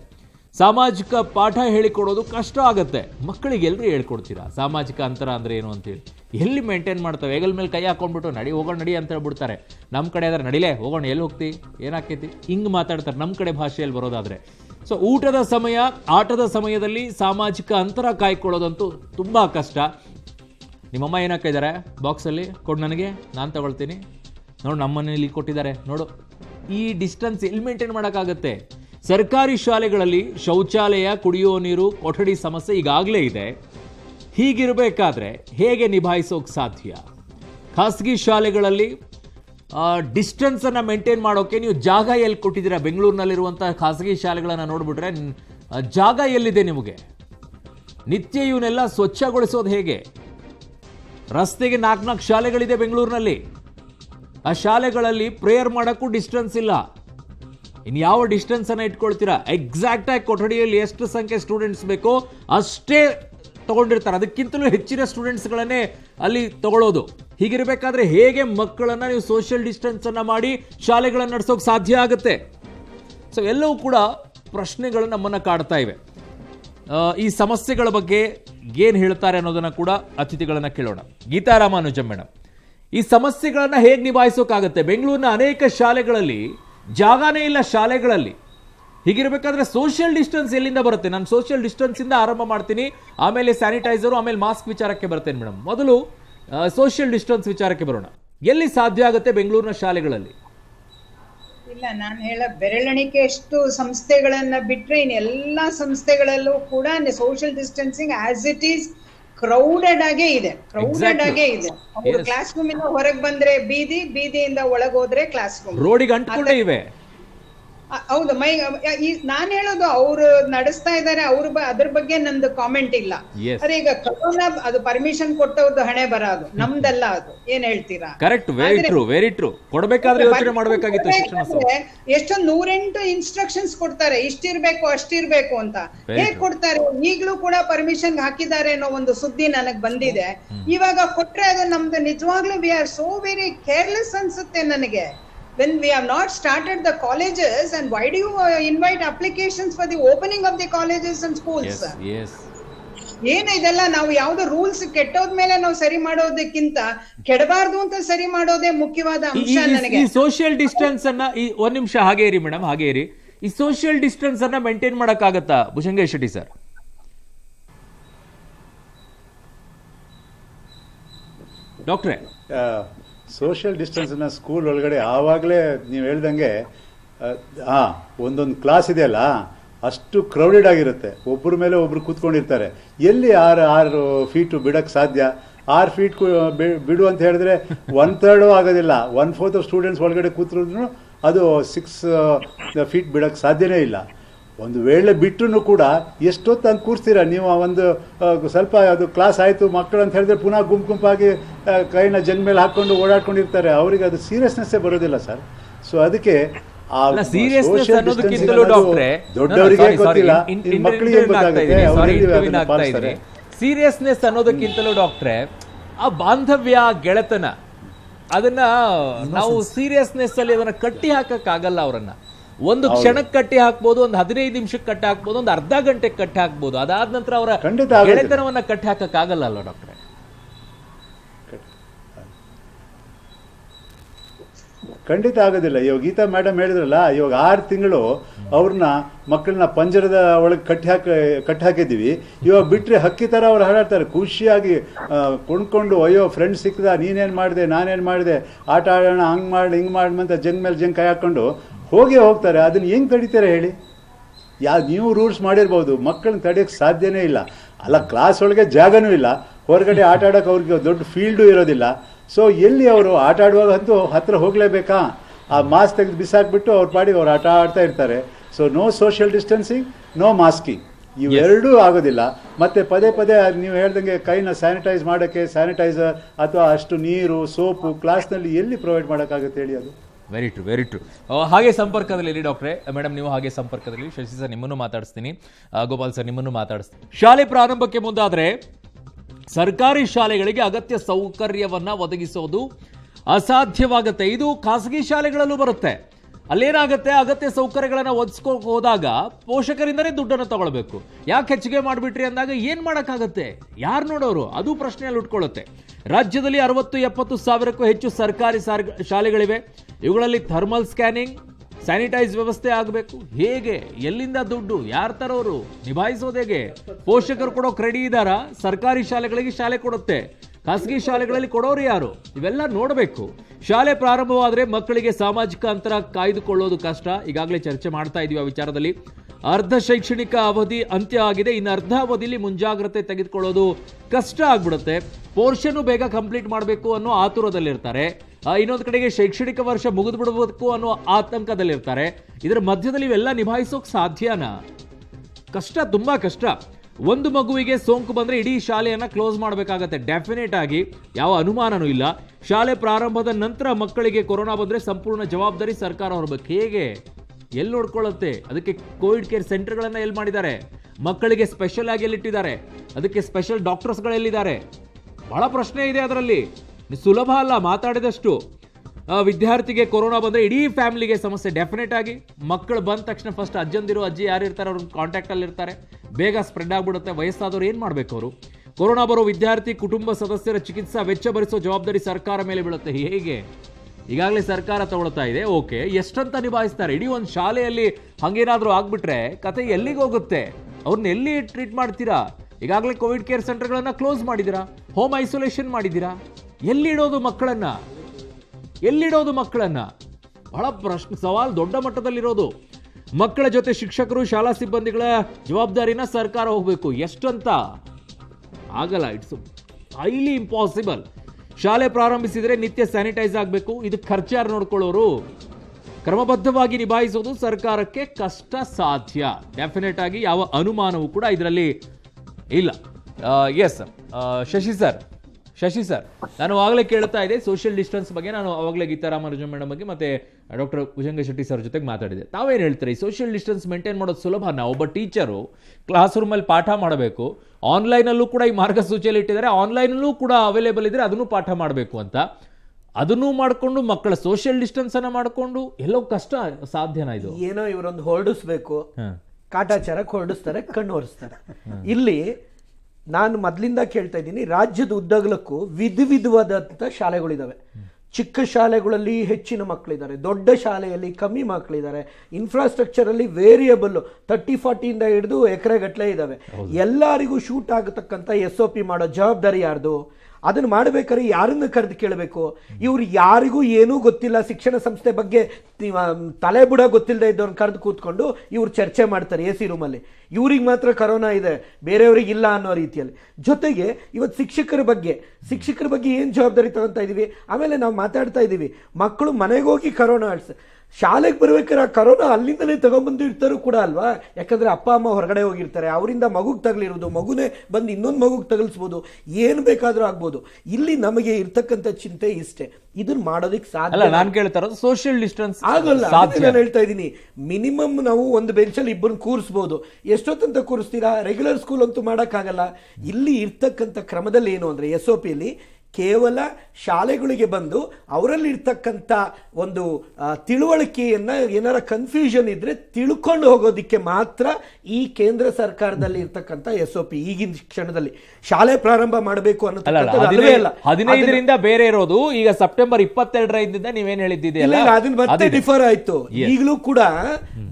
ಸಾಮಾಜಿಕ ಪಾಠ ಹೇಳಿಕೊಡೋದು ಕಷ್ಟ ಆಗುತ್ತೆ ಮಕ್ಕಳಿಗೆ ಎಲ್ಲರೂ ಹೇಳ್ಕೊಡ್ತೀರಾ ಸಾಮಾಜಿಕ ಅಂತರ ಅಂದರೆ ಏನು ಅಂತೇಳಿ ಎಲ್ಲಿ ಮೇಂಟೈನ್ ಮಾಡ್ತಾವೆ ಹೆಗಲ್ ಮೇಲೆ ಕೈ ಹಾಕೊಂಡ್ಬಿಟ್ಟು ನಡಿ ಹೋಗೋಣ ನಡಿ ಅಂತ ಹೇಳ್ಬಿಡ್ತಾರೆ ನಮ್ಮ ಕಡೆ ಆದರೆ ನಡಿಲೇ ಹೋಗೋಣ ಎಲ್ಲಿ ಹೋಗ್ತಿ ಏನಾಕೈತಿ ಹಿಂಗೆ ಮಾತಾಡ್ತಾರೆ ನಮ್ಮ ಕಡೆ ಭಾಷೆಯಲ್ಲಿ ಬರೋದಾದರೆ ಸೊ ಊಟದ ಸಮಯ ಆಟದ ಸಮಯದಲ್ಲಿ ಸಾಮಾಜಿಕ ಅಂತರ ಕಾಯ್ಕೊಳ್ಳೋದಂತೂ ತುಂಬ ಕಷ್ಟ ನಿಮ್ಮಮ್ಮ ಏನಾಕಿದ್ದಾರೆ ಬಾಕ್ಸಲ್ಲಿ ಕೊಡು ನನಗೆ ನಾನು ತಗೊಳ್ತೀನಿ ನೋಡು ನಮ್ಮ ಕೊಟ್ಟಿದ್ದಾರೆ ನೋಡು ಈ ಡಿಸ್ಟೆನ್ಸ್ ಎಲ್ಲಿ ಮೇಂಟೈನ್ ಮಾಡೋಕ್ಕಾಗತ್ತೆ ಸರ್ಕಾರಿ ಶಾಲೆಗಳಲ್ಲಿ ಶೌಚಾಲಯ ಕುಡಿಯೋ ನೀರು ಕೊಠಡಿ ಸಮಸ್ಯೆ ಈಗಾಗಲೇ ಇದೆ ಹೀಗಿರಬೇಕಾದ್ರೆ ಹೇಗೆ ನಿಭಾಯಿಸೋಕೆ ಸಾಧ್ಯ ಖಾಸಗಿ ಶಾಲೆಗಳಲ್ಲಿ ಡಿಸ್ಟೆನ್ಸನ್ನು ಮೇಂಟೈನ್ ಮಾಡೋಕ್ಕೆ ನೀವು ಜಾಗ ಎಲ್ಲಿ ಕೊಟ್ಟಿದ್ದೀರಾ ಬೆಂಗಳೂರಿನಲ್ಲಿರುವಂಥ ಖಾಸಗಿ ಶಾಲೆಗಳನ್ನು ನೋಡಿಬಿಟ್ರೆ ಜಾಗ ಎಲ್ಲಿದೆ ನಿಮಗೆ ನಿತ್ಯ ಇವನ್ನೆಲ್ಲ ಸ್ವಚ್ಛಗೊಳಿಸೋದು ಹೇಗೆ ರಸ್ತೆಗೆ ನಾಲ್ಕು ನಾಲ್ಕು ಶಾಲೆಗಳಿದೆ ಬೆಂಗಳೂರಿನಲ್ಲಿ ಆ ಶಾಲೆಗಳಲ್ಲಿ ಪ್ರೇಯರ್ ಮಾಡೋಕ್ಕೂ ಡಿಸ್ಟೆನ್ಸ್ ಇಲ್ಲ ಯಾವ ಡಿಸ್ಟೆನ್ಸ್ ಅನ್ನ ಇಟ್ಕೊಳ್ತೀರಾ ಎಕ್ಸಾಕ್ಟ್ ಆಗಿ ಕೊಠಡಿಯಲ್ಲಿ ಎಷ್ಟು ಸಂಖ್ಯೆ ಸ್ಟೂಡೆಂಟ್ಸ್ ಬೇಕೋ ಅಷ್ಟೇ ತಗೊಂಡಿರ್ತಾರೆ ಅದಕ್ಕಿಂತಲೂ ಹೆಚ್ಚಿನ ಸ್ಟೂಡೆಂಟ್ಸ್ಗಳನ್ನೇ ಅಲ್ಲಿ ತಗೊಳ್ಳೋದು ಹೀಗಿರಬೇಕಾದ್ರೆ ಹೇಗೆ ಮಕ್ಕಳನ್ನು ನೀವು ಸೋಷಿಯಲ್ ಅನ್ನ ಮಾಡಿ ಶಾಲೆಗಳನ್ನು ನಡೆಸೋಕೆ ಸಾಧ್ಯ ಆಗುತ್ತೆ ಸೊ ಎಲ್ಲವೂ ಕೂಡ ಪ್ರಶ್ನೆಗಳು ನಮ್ಮನ್ನು ಕಾಡ್ತಾ ಇವೆ ಈ ಸಮಸ್ಯೆಗಳ ಬಗ್ಗೆ ಏನು ಹೇಳ್ತಾರೆ ಅನ್ನೋದನ್ನು ಕೂಡ ಅತಿಥಿಗಳನ್ನು ಕೇಳೋಣ ಗೀತಾ ರಾಮಾನುಜ ಮೇಡಮ್ ಈ ಸಮಸ್ಯೆಗಳನ್ನು ಹೇಗೆ ನಿಭಾಯಿಸೋಕ್ಕಾಗುತ್ತೆ ಬೆಂಗಳೂರಿನ ಅನೇಕ ಶಾಲೆಗಳಲ್ಲಿ ಜಾಗನೇ ಇಲ್ಲ ಶಾಲೆಗಳಲ್ಲಿ ಹೀಗಿರಬೇಕಾದ್ರೆ ಸೋಷಿಯಲ್ ಡಿಸ್ಟೆನ್ಸ್ ಎಲ್ಲಿಂದ ಬರುತ್ತೆ ನಾನು ಸೋಷಿಯಲ್ ಡಿಸ್ಟೆನ್ಸಿಂದ ಆರಂಭ ಮಾಡ್ತೀನಿ ಆಮೇಲೆ ಸ್ಯಾನಿಟೈಸರು ಆಮೇಲೆ ಮಾಸ್ಕ್ ವಿಚಾರಕ್ಕೆ ಬರ್ತೇನೆ ಮೇಡಮ್ ಮೊದಲು ಸೋಷಿಯಲ್ ಡಿಸ್ಟೆನ್ಸ್ ವಿಚಾರಕ್ಕೆ ಬರೋಣ ಎಲ್ಲಿ ಸಾಧ್ಯ ಆಗುತ್ತೆ ಬೆಂಗಳೂರಿನ ಶಾಲೆಗಳಲ್ಲಿ ಇಲ್ಲ ನಾನು ಹೇಳ ಬೆರಳಿಕೆ ಎಷ್ಟು ಸಂಸ್ಥೆಗಳನ್ನ ಬಿಟ್ರೆ ಇನ್ನು ಎಲ್ಲಾ ಸಂಸ್ಥೆಗಳಲ್ಲೂ ಕೂಡ social distancing as it is crowded ಆಗೇ ಇದೆ ಕ್ರೌಡೆಡ್ ಆಗೇ ಇದೆ ಕ್ಲಾಸ್ ರೂಮ್ ಇಂದ ಹೊರಗೆ ಬಂದ್ರೆ ಬೀದಿ ಬೀದಿಯಿಂದ ಒಳಗೋದ್ರೆ ಕ್ಲಾಸ್ ರೂಮ್ ರೋಡಿಗೆ ಅಂಟ್ಕೊಂಡೇ ಇವೆ ಹೌದು ಮೈ ನಾನು ಹೇಳೋದು ಅವರು ನಡೆಸ್ತಾ ಇದ್ದಾರೆ ಅವ್ರ ಅದ್ರ ಬಗ್ಗೆ ನಂದು ಕಾಮೆಂಟ್ ಇಲ್ಲ ಅದೇ ಈಗ ಕರೋನಾ ಅದು ಪರ್ಮಿಷನ್ ಕೊಟ್ಟವ್ರದ್ದು ಹಣೆ ಬರೋದು ನಮ್ದಲ್ಲ ಅದು ಏನ್ ಹೇಳ್ತೀರಾ correct very true very true ಯೋಚನೆ ಮಾಡಬೇಕಾಗಿತ್ತು ಎಷ್ಟೊಂದು ನೂರೆಂಟು ಇನ್ಸ್ಟ್ರಕ್ಷನ್ಸ್ ಕೊಡ್ತಾರೆ ಇಷ್ಟಿರ್ಬೇಕು ಅಷ್ಟಿರ್ಬೇಕು ಅಂತ ಹೇಗ್ ಕೊಡ್ತಾರೆ ಈಗಲೂ ಕೂಡ ಪರ್ಮಿಷನ್ ಹಾಕಿದ್ದಾರೆ ಅನ್ನೋ ಒಂದು ಸುದ್ದಿ ನನಗ್ ಬಂದಿದೆ ಇವಾಗ ಕೊಟ್ರೆ ಅದು ನಮ್ದು ನಿಜವಾಗ್ಲೂ we are so very careless ಅನ್ಸುತ್ತೆ ನನಗೆ when we have not started the colleges and why do you uh, invite applications for the opening of the colleges and schools yes, yes. ಇದೆಲ್ಲ ನಾವು ಯಾವ್ದು ರೂಲ್ಸ್ ಕೆಟ್ಟೋದ್ ಮೇಲೆ ನಾವು ಸರಿ ಮಾಡೋದಕ್ಕಿಂತ ಕೆಡಬಾರ್ದು ಅಂತ ಸರಿ ಮಾಡೋದೇ ಮುಖ್ಯವಾದ ಅಂಶ ನನಗೆ ಈ ಸೋಷಿಯಲ್ ಡಿಸ್ಟೆನ್ಸ್ ಅನ್ನ ಈ ಒಂದ್ ನಿಮಿಷ ಹಾಗೆ ಇರಿ ಮೇಡಮ್ ಹಾಗೆ ಇರಿ ಈ ಸೋಷಿಯಲ್ ಡಿಸ್ಟೆನ್ಸ್ ಅನ್ನ ಮೇಂಟೈನ್ ಮಾಡಕ್ಕಾಗತ್ತಾ ಭುಜಂಗೇಶ್ ಶೆಟ್ಟಿ ಸರ್ ಡಾಕ್ಟ್ರೆ ಸೋಷಿಯಲ್ ಡಿಸ್ಟೆನ್ಸನ್ನ ಸ್ಕೂಲ್ ಒಳಗಡೆ ಆವಾಗಲೇ ನೀವು ಹೇಳ್ದಂಗೆ ಹಾಂ ಒಂದೊಂದು ಕ್ಲಾಸ್ ಇದೆಯಲ್ಲ ಅಷ್ಟು ಕ್ರೌಡೆಡ್ ಆಗಿರುತ್ತೆ ಒಬ್ಬರ ಮೇಲೆ ಒಬ್ಬರು ಕೂತ್ಕೊಂಡಿರ್ತಾರೆ ಎಲ್ಲಿ ಆರು ಆರು ಫೀಟು ಬಿಡೋಕ್ಕೆ ಸಾಧ್ಯ ಆರು ಫೀಟ್ ಬಿಡು ಅಂತ ಹೇಳಿದ್ರೆ ಒನ್ ಥರ್ಡು ಆಗೋದಿಲ್ಲ ಒನ್ ಫೋರ್ತ್ ಸ್ಟೂಡೆಂಟ್ಸ್ ಒಳಗಡೆ ಕೂತ್ರು ಅದು ಸಿಕ್ಸ್ ಫೀಟ್ ಬಿಡೋಕ್ಕೆ ಸಾಧ್ಯವೇ ಇಲ್ಲ ಒಂದು ವೇಳೆ ಬಿಟ್ಟರೂ ಕೂಡ ಎಷ್ಟೊತ್ತು ಕೂರ್ತೀರಾ ನೀವು ಒಂದು ಸ್ವಲ್ಪ ಅದು ಕ್ಲಾಸ್ ಆಯಿತು ಮಕ್ಕಳು ಅಂತ ಹೇಳಿದ್ರೆ ಪುನಃ ಗುಂಪು ಗುಂಪಾಗಿ ಕೈನ ಜನ ಮೇಲೆ ಹಾಕ್ಕೊಂಡು ಓಡಾಡ್ಕೊಂಡಿರ್ತಾರೆ ಅವರಿಗೆ ಅದು ಸೀರಿಯಸ್ನೆಸ್ಸೇ ಬರೋದಿಲ್ಲ ಸರ್ ಸೊ ಅದಕ್ಕೆ ದೊಡ್ಡವರಿಗೆ ಗೊತ್ತಿಲ್ಲ ಮಕ್ಕಳಿಗೆ ಗೊತ್ತಾಗುತ್ತೆ ಸೀರಿಯಸ್ನೆಸ್ ಅನ್ನೋದಕ್ಕಿಂತಲೂ ಡಾಕ್ಟ್ರೆ ಆ ಬಾಂಧವ್ಯ ಗೆಳೆತನ ಅದನ್ನ ನಾವು ಸೀರಿಯಸ್ನೆಸ್ ಅಲ್ಲಿ ಅದನ್ನ ಕಟ್ಟಿ ಆಗಲ್ಲ ಅವರನ್ನ ಒಂದು ಕ್ಷಣಕ್ಕೆ ಕಟ್ಟಿ ಹಾಕ್ಬೋದು ಒಂದು ಹದಿನೈದು ನಿಮಿಷಕ್ಕೆ ಕಟ್ಟಿ ಹಾಕ್ಬೋದು ಒಂದು ಅರ್ಧ ಗಂಟೆಗೆ ಕಟ್ಟಿ ಹಾಕ್ಬೋದು ಅದಾದ ನಂತರ ಅವರ ಗೆಳೆತನವನ್ನ ಕಟ್ಟಿ ಹಾಕಕ್ಕಾಗಲ್ಲ ಆಗಲ್ಲ ಡಾಕ್ಟರ್ ಖಂಡಿತ ಆಗೋದಿಲ್ಲ ಇವಾಗ ಗೀತಾ ಮೇಡಮ್ ಹೇಳಿದ್ರಲ್ಲ ಇವಾಗ ಆರು ತಿಂಗಳು ಅವ್ರನ್ನ ಮಕ್ಕಳನ್ನ ಪಂಜರದ ಒಳಗೆ ಕಟ್ಟಿ ಹಾಕಿ ಕಟ್ಟಿ ಹಾಕಿದ್ದೀವಿ ಇವಾಗ ಬಿಟ್ಟರೆ ಹಕ್ಕಿ ಥರ ಅವ್ರು ಹಾಡಾಡ್ತಾರೆ ಖುಷಿಯಾಗಿ ಕುಣ್ಕೊಂಡು ಅಯ್ಯೋ ಫ್ರೆಂಡ್ ಸಿಕ್ಕದ ನೀನೇನು ಮಾಡಿದೆ ನಾನೇನು ಮಾಡಿದೆ ಆಟ ಆಡೋಣ ಹಂಗೆ ಮಾಡಿ ಹಿಂಗೆ ಮಾಡ್ಮಂತ ಅಂತ ಜಂಗ್ ಮೇಲೆ ಜಂಗ್ ಕೈ ಹಾಕ್ಕೊಂಡು ಹೋಗೇ ಹೋಗ್ತಾರೆ ಅದನ್ನು ಹೆಂಗೆ ತಡಿತಾರೆ ಹೇಳಿ ಯಾ ನೀವು ರೂಲ್ಸ್ ಮಾಡಿರ್ಬೋದು ಮಕ್ಕಳನ್ನ ತಡೆಯೋಕ್ಕೆ ಸಾಧ್ಯನೇ ಇಲ್ಲ ಅಲ್ಲ ಕ್ಲಾಸ್ ಒಳಗೆ ಜಾಗವೂ ಇಲ್ಲ ಹೊರಗಡೆ ಆಟ ಆಡೋಕೆ ಅವ್ರಿಗೆ ದೊಡ್ಡ ಫೀಲ್ಡು ಇರೋದಿಲ್ಲ ಸೊ ಎಲ್ಲಿ ಅವರು ಆಟ ಆಡುವಾಗ ಅಂತೂ ಹತ್ತಿರ ಹೋಗಲೇಬೇಕಾ ಆ ಮಾಸ್ಕ್ ತೆಗೆದು ಬಿಸಾಕ್ಬಿಟ್ಟು ಅವ್ರ ಪಾಡಿಗೆ ಅವ್ರು ಆಟ ಆಡ್ತಾ ಇರ್ತಾರೆ so no social distancing no masking ಇವೆರಡೂ ಆಗೋದಿಲ್ಲ ಮತ್ತೆ ಪದೇ ಪದೇ ನೀವು ಹೇಳ್ದಂಗೆ ಕೈನ ಸ್ಯಾನಿಟೈಸ್ ಮಾಡೋಕ್ಕೆ ಸ್ಯಾನಿಟೈಸರ್ ಅಥವಾ ಅಷ್ಟು ನೀರು ಸೋಪು ಕ್ಲಾಸ್ನಲ್ಲಿ ಎಲ್ಲಿ ಪ್ರೊವೈಡ್ ಮಾಡೋಕ್ಕಾಗುತ್ತೆ ಹೇಳಿ ಅದು ವೆರಿ ಟ್ರೂ ವೆರಿ ಟ್ರೂ ಹಾಗೆ ಸಂಪರ್ಕದಲ್ಲಿ ಡಾಕ್ಟ್ರೆ ಮೇಡಮ್ ನೀವು ಹಾಗೆ ಸಂಪರ್ಕದಲ್ಲಿ ಶಶಿ ಸರ್ ನಿಮ್ಮನ್ನು ಮಾತಾಡಿಸ್ತೀನಿ ಗೋಪಾಲ್ ಸರ್ ನಿಮ್ಮನ್ನು ಮಾತಾಡಿಸ್ತೀನಿ ಶಾಲೆ ಪ್ರಾರಂಭಕ್ಕೆ ಮುಂದಾದರೆ ಸರ್ಕಾರಿ ಶಾಲೆಗಳಿಗೆ ಅಗತ್ಯ ಸೌಕರ್ಯವನ್ನು ಒದಗಿಸೋದು ಅಸಾಧ್ಯವಾಗುತ್ತೆ ಇದು ಖಾಸಗಿ ಶಾಲೆಗಳಲ್ಲೂ ಬರುತ್ತೆ ಅಲ್ಲೇನಾಗುತ್ತೆ ಅಗತ್ಯ ಸೌಕರ್ಯಗಳನ್ನು ಒದಿಸ್ಕೋ ಹೋದಾಗ ಪೋಷಕರಿಂದನೇ ದುಡ್ಡನ್ನು ತಗೊಳ್ಬೇಕು ಯಾಕೆ ಹೆಚ್ಚಿಗೆ ಮಾಡಿಬಿಟ್ರಿ ಅಂದಾಗ ಏನು ಮಾಡೋಕ್ಕಾಗತ್ತೆ ಯಾರು ನೋಡೋರು ಅದು ಪ್ರಶ್ನೆಯಲ್ಲಿ ಉಟ್ಕೊಳ್ಳುತ್ತೆ ರಾಜ್ಯದಲ್ಲಿ ಅರವತ್ತು ಎಪ್ಪತ್ತು ಸಾವಿರಕ್ಕೂ ಹೆಚ್ಚು ಸರ್ಕಾರಿ ಶಾಲೆಗಳಿವೆ ಇವುಗಳಲ್ಲಿ ಥರ್ಮಲ್ ಸ್ಕ್ಯಾನಿಂಗ್ ಸ್ಯಾನಿಟೈಸ್ ವ್ಯವಸ್ಥೆ ಆಗಬೇಕು ಹೇಗೆ ಎಲ್ಲಿಂದ ದುಡ್ಡು ಯಾರ್ ತರೋರು ನಿಭಾಯಿಸೋದು ಹೇಗೆ ಪೋಷಕರು ಕೊಡೋ ಕ್ರೆಡಿ ಇದ್ದಾರಾ ಸರ್ಕಾರಿ ಶಾಲೆಗಳಿಗೆ ಶಾಲೆ ಕೊಡುತ್ತೆ ಖಾಸಗಿ ಶಾಲೆಗಳಲ್ಲಿ ಕೊಡೋರು ಯಾರು ಇವೆಲ್ಲ ನೋಡಬೇಕು ಶಾಲೆ ಪ್ರಾರಂಭವಾದರೆ ಮಕ್ಕಳಿಗೆ ಸಾಮಾಜಿಕ ಅಂತರ ಕಾಯ್ದುಕೊಳ್ಳೋದು ಕಷ್ಟ ಈಗಾಗಲೇ ಚರ್ಚೆ ಮಾಡ್ತಾ ಇದೀವಿ ಆ ವಿಚಾರದಲ್ಲಿ ಅರ್ಧ ಶೈಕ್ಷಣಿಕ ಅವಧಿ ಅಂತ್ಯ ಆಗಿದೆ ಇನ್ನು ಅರ್ಧ ಅವಧಿಲಿ ಮುಂಜಾಗ್ರತೆ ತೆಗೆದುಕೊಳ್ಳೋದು ಕಷ್ಟ ಆಗ್ಬಿಡುತ್ತೆ ಪೋರ್ಷನ್ ಬೇಗ ಕಂಪ್ಲೀಟ್ ಮಾಡಬೇಕು ಅನ್ನೋ ಆತುರದಲ್ಲಿರ್ತಾರೆ ಇನ್ನೊಂದು ಕಡೆಗೆ ಶೈಕ್ಷಣಿಕ ವರ್ಷ ಮುಗಿದು ಬಿಡಬೇಕು ಅನ್ನೋ ಆತಂಕದಲ್ಲಿರ್ತಾರೆ ಇದರ ಮಧ್ಯದಲ್ಲಿ ಇವೆಲ್ಲ ನಿಭಾಯಿಸೋಕೆ ಸಾಧ್ಯನಾ ಕಷ್ಟ ತುಂಬ ಕಷ್ಟ ಒಂದು ಮಗುವಿಗೆ ಸೋಂಕು ಬಂದರೆ ಇಡೀ ಶಾಲೆಯನ್ನು ಕ್ಲೋಸ್ ಮಾಡಬೇಕಾಗತ್ತೆ ಡೆಫಿನೆಟ್ ಆಗಿ ಯಾವ ಅನುಮಾನನೂ ಇಲ್ಲ ಶಾಲೆ ಪ್ರಾರಂಭದ ನಂತರ ಮಕ್ಕಳಿಗೆ ಕೊರೋನಾ ಬಂದರೆ ಸಂಪೂರ್ಣ ಜವಾಬ್ದಾರಿ ಸರ್ಕಾರ ಹೊರಬೇಕು ಹೇಗೆ ಎಲ್ಲಿ ನೋಡ್ಕೊಳ್ಳುತ್ತೆ ಅದಕ್ಕೆ ಕೋವಿಡ್ ಕೇರ್ ಸೆಂಟರ್ಗಳನ್ನ ಎಲ್ಲಿ ಮಾಡಿದ್ದಾರೆ ಮಕ್ಕಳಿಗೆ ಸ್ಪೆಷಲ್ ಆಗಿ ಎಲ್ಲಿಟ್ಟಿದ್ದಾರೆ ಅದಕ್ಕೆ ಸ್ಪೆಷಲ್ ಡಾಕ್ಟರ್ಸ್ಗಳೆಲ್ಲಿದ್ದಾರೆ ಎಲ್ಲಿದ್ದಾರೆ ಬಹಳ ಪ್ರಶ್ನೆ ಇದೆ ಅದರಲ್ಲಿ ಸುಲಭ ಅಲ್ಲ ಮಾತಾಡಿದಷ್ಟು ವಿದ್ಯಾರ್ಥಿಗೆ ಕೊರೋನಾ ಬಂದರೆ ಇಡೀ ಫ್ಯಾಮಿಲಿಗೆ ಸಮಸ್ಯೆ ಡೆಫಿನೆಟ್ ಆಗಿ ಮಕ್ಕಳು ಬಂದ ತಕ್ಷಣ ಫಸ್ಟ್ ಅಜ್ಜಂದಿರು ಅಜ್ಜಿ ಯಾರು ಇರ್ತಾರೆ ಅವ್ರ ಕಾಂಟ್ಯಾಕ್ಟಲ್ಲಿ ಇರ್ತಾರೆ ಬೇಗ ಸ್ಪ್ರೆಡ್ ಆಗ್ಬಿಡುತ್ತೆ ವಯಸ್ಸಾದವರು ಏನು ಮಾಡಬೇಕು ಅವರು ಕೊರೋನಾ ಬರೋ ವಿದ್ಯಾರ್ಥಿ ಕುಟುಂಬ ಸದಸ್ಯರ ಚಿಕಿತ್ಸಾ ವೆಚ್ಚ ಭರಿಸೋ ಜವಾಬ್ದಾರಿ ಸರ್ಕಾರ ಮೇಲೆ ಬೀಳುತ್ತೆ ಹೇಗೆ ಈಗಾಗಲೇ ಸರ್ಕಾರ ತಗೊಳ್ತಾ ಇದೆ ಓಕೆ ಎಷ್ಟಂತ ನಿಭಾಯಿಸ್ತಾರೆ ಇಡೀ ಒಂದು ಶಾಲೆಯಲ್ಲಿ ಹಂಗೇನಾದರೂ ಆಗ್ಬಿಟ್ರೆ ಕತೆ ಎಲ್ಲಿಗೆ ಹೋಗುತ್ತೆ ಅವ್ರನ್ನ ಎಲ್ಲಿ ಟ್ರೀಟ್ ಮಾಡ್ತೀರಾ ಈಗಾಗಲೇ ಕೋವಿಡ್ ಕೇರ್ ಸೆಂಟರ್ಗಳನ್ನು ಕ್ಲೋಸ್ ಮಾಡಿದಿರಾ ಹೋಮ್ ಐಸೋಲೇಷನ್ ಮಾಡಿದ್ದೀರಾ ಎಲ್ಲಿಡೋದು ಮಕ್ಕಳನ್ನು ಎಲ್ಲಿಡೋದು ಮಕ್ಕಳನ್ನು ಬಹಳ ಪ್ರಶ್ನೆ ಸವಾಲು ದೊಡ್ಡ ಮಟ್ಟದಲ್ಲಿರೋದು ಮಕ್ಕಳ ಜೊತೆ ಶಿಕ್ಷಕರು ಶಾಲಾ ಸಿಬ್ಬಂದಿಗಳ ಜವಾಬ್ದಾರಿನ ಸರ್ಕಾರ ಹೋಗಬೇಕು ಎಷ್ಟಂತ ಆಗಲ್ಲ ಇಟ್ಸ್ ಹೈಲಿ ಇಂಪಾಸಿಬಲ್ ಶಾಲೆ ಪ್ರಾರಂಭಿಸಿದರೆ ನಿತ್ಯ ಸ್ಯಾನಿಟೈಸ್ ಆಗಬೇಕು ಇದು ಖರ್ಚಾರು ನೋಡ್ಕೊಳ್ಳೋರು ಕ್ರಮಬದ್ಧವಾಗಿ ನಿಭಾಯಿಸೋದು ಸರ್ಕಾರಕ್ಕೆ ಕಷ್ಟ ಸಾಧ್ಯ ಡೆಫಿನೆಟ್ ಆಗಿ ಯಾವ ಅನುಮಾನವೂ ಕೂಡ ಇದರಲ್ಲಿ ಇಲ್ಲ yes Shashi sir Shashi sir ನಾನು ಆಗಲೇ ಕೇಳ್ತಾ ಇದೆ ಸೋಷಿಯಲ್ ಡಿಸ್ಟೆನ್ಸ್ ಬಗ್ಗೆ ನಾನು ಆವಾಗಲೇ ಗೀತಾರಾಮರಾಜು ಮೇಡಮ್ ಬಗ್ಗೆ ಮತ್ತೆ ಡಾಕ್ಟರ್ ಭುಜಂಗ ಶೆಟ್ಟಿ ಸರ್ ಜೊತೆಗೆ ಮಾತಾಡಿದೆ ತಾವೇನು ಹೇಳ್ತೀರಿ ಸೋಷಿಯಲ್ ಡಿಸ್ಟೆನ್ಸ್ ಮೇಂಟೈನ್ ಮಾಡೋದು ಸುಲಭ ನಾವು ಒಬ್ಬ ಟೀಚರು ಕ್ಲಾಸ್ ರೂಮಲ್ಲಿ ಪಾಠ ಮಾಡಬೇಕು ಆನ್ಲೈನಲ್ಲೂ ಕೂಡ ಈ ಮಾರ್ಗಸೂಚಿಯಲ್ಲಿ ಇಟ್ಟಿದ್ದಾರೆ ಆನ್ಲೈನಲ್ಲೂ ಕೂಡ ಅವೈಲೇಬಲ್ ಇದ್ದರೆ ಅದನ್ನು ಪಾಠ ಮಾಡಬೇಕು ಅಂತ ಅದನ್ನೂ ಮಾಡಿಕೊಂಡು ಮಕ್ಕಳ ಸೋಷಿಯಲ್ ಡಿಸ್ಟೆನ್ಸ್ ಮಾಡಿಕೊಂಡು ಎಲ್ಲೋ ಕಷ್ಟ ಸಾಧ್ಯನ ಇದು ಏನೋ ಇವರೊಂದು ಹೊರಡಿಸ್ಬೇಕು ಕಾಟಾಚಾರಕ್ಕೆ ಹೊರಡಿಸ್ತಾರೆ ಕಣ್ಣು ಹೊರಿಸ್ತಾರೆ ಇಲ್ಲಿ ನಾನು ಮೊದಲಿಂದ ಕೇಳ್ತಾ ಇದ್ದೀನಿ ರಾಜ್ಯದ ಉದ್ದಗಲಕ್ಕೂ ವಿಧ ವಿಧವಾದಂಥ ಶಾಲೆಗಳಿದ್ದಾವೆ ಚಿಕ್ಕ ಶಾಲೆಗಳಲ್ಲಿ ಹೆಚ್ಚಿನ ಮಕ್ಕಳಿದ್ದಾರೆ ದೊಡ್ಡ ಶಾಲೆಯಲ್ಲಿ ಕಮ್ಮಿ ಮಕ್ಕಳಿದ್ದಾರೆ ಇನ್ಫ್ರಾಸ್ಟ್ರಕ್ಚರಲ್ಲಿ ವೇರಿಯಬಲ್ಲು ತರ್ಟಿ ಫಾರ್ಟಿಯಿಂದ ಹಿಡಿದು ಎಕರೆಗಟ್ಟಲೆ ಇದ್ದಾವೆ ಎಲ್ಲರಿಗೂ ಶೂಟ್ ಆಗತಕ್ಕಂಥ ಎಸ್ ಒ ಪಿ ಮಾಡೋ ಜವಾಬ್ದಾರಿ ಯಾರ್ದು ಅದನ್ನು ಮಾಡಬೇಕಾದ್ರೆ ಯಾರನ್ನು ಕರೆದು ಕೇಳಬೇಕು ಇವರು ಯಾರಿಗೂ ಏನೂ ಗೊತ್ತಿಲ್ಲ ಶಿಕ್ಷಣ ಸಂಸ್ಥೆ ಬಗ್ಗೆ ತಲೆ ಬುಡ ಗೊತ್ತಿಲ್ಲದೆ ಇದ್ದವ್ರನ್ನ ಕರೆದು ಕೂತ್ಕೊಂಡು ಇವ್ರು ಚರ್ಚೆ ಮಾಡ್ತಾರೆ ಎ ಸಿ ರೂಮಲ್ಲಿ ಇವ್ರಿಗೆ ಮಾತ್ರ ಕರೋನಾ ಇದೆ ಬೇರೆಯವ್ರಿಗೆ ಇಲ್ಲ ಅನ್ನೋ ರೀತಿಯಲ್ಲಿ ಜೊತೆಗೆ ಇವತ್ತು ಶಿಕ್ಷಕರ ಬಗ್ಗೆ ಶಿಕ್ಷಕರ ಬಗ್ಗೆ ಏನು ಜವಾಬ್ದಾರಿ ತಗೊತಾ ಇದ್ದೀವಿ ಆಮೇಲೆ ನಾವು ಮಾತಾಡ್ತಾ ಇದ್ದೀವಿ ಮಕ್ಕಳು ಮನೆಗೋಗಿ ಕರೋನಾ ಆಡ್ಸ ಶಾಲೆಗೆ ಬರ್ಬೇಕಾದ್ರೆ ಆ ಕರೋನಾ ಅಲ್ಲಿಂದಲೇ ತಗೊಂಡ್ಬಂದಿರ್ತಾರು ಕೂಡ ಅಲ್ವಾ ಯಾಕಂದ್ರೆ ಅಪ್ಪ ಅಮ್ಮ ಹೊರಗಡೆ ಹೋಗಿರ್ತಾರೆ ಅವರಿಂದ ಮಗುಗೆ ತಗಲಿರೋದು ಮಗುನೇ ಬಂದು ಇನ್ನೊಂದು ಮಗುಗೆ ತಗಲ್ಸ್ಬೋದು ಏನು ಬೇಕಾದರೂ ಆಗ್ಬೋದು ಇಲ್ಲಿ ನಮಗೆ ಇರ್ತಕ್ಕಂಥ ಚಿಂತೆ ಇಷ್ಟೇ ಇದನ್ನ ಮಾಡೋದಕ್ಕೆ ಸಾಧ್ಯ ನಾನು ಕೇಳ್ತಾರ ಸೋಷಿಯಲ್ ಡಿಸ್ಟೆನ್ಸ್ ಆಗಲ್ಲ ನಾನು ಹೇಳ್ತಾ ಇದ್ದೀನಿ ಮಿನಿಮಮ್ ನಾವು ಒಂದು ಬೆಂಚಲ್ಲಿ ಇಬ್ಬರನ್ನ ಕೂರಿಸ್ಬೋದು ಎಷ್ಟೊತ್ತಂತ ಕೂರಿಸ್ತೀರಾ ರೆಗ್ಯುಲರ್ ಸ್ಕೂಲ್ ಅಂತೂ ಮಾಡೋಕ್ಕಾಗಲ್ಲ ಇಲ್ಲಿ ಇರ್ತಕ್ಕಂಥ ಕ್ರಮದಲ್ಲಿ ಏನು ಅಂದ್ರೆ ಎಸ್ ಒ ಪಿಯಲ್ಲಿ ಕೇವಲ ಶಾಲೆಗಳಿಗೆ ಬಂದು ಅವರಲ್ಲಿರ್ತಕ್ಕಂಥ ಒಂದು ತಿಳುವಳಿಕೆಯನ್ನು ಏನಾರ ಕನ್ಫ್ಯೂಷನ್ ಇದ್ದರೆ ತಿಳ್ಕೊಂಡು ಹೋಗೋದಕ್ಕೆ ಮಾತ್ರ ಈ ಕೇಂದ್ರ ಸರ್ಕಾರದಲ್ಲಿ ಇರ್ತಕ್ಕಂಥ ಎಸ್ ಒ ಈಗಿನ ಶಿಕ್ಷಣದಲ್ಲಿ ಶಾಲೆ ಪ್ರಾರಂಭ ಮಾಡಬೇಕು ಅನ್ನೋದು ಹದಿನೈದರಿಂದ ಬೇರೆ ಇರೋದು ಈಗ ಸೆಪ್ಟೆಂಬರ್ ಇಪ್ಪತ್ತೆರಡರಿಂದ ನೀವೇನು ಹೇಳಿದ್ದೀರಾ ಅದನ್ನ ಮತ್ತೆ ಡಿಫರ್ ಆಯ್ತು ಈಗಲೂ ಕೂಡ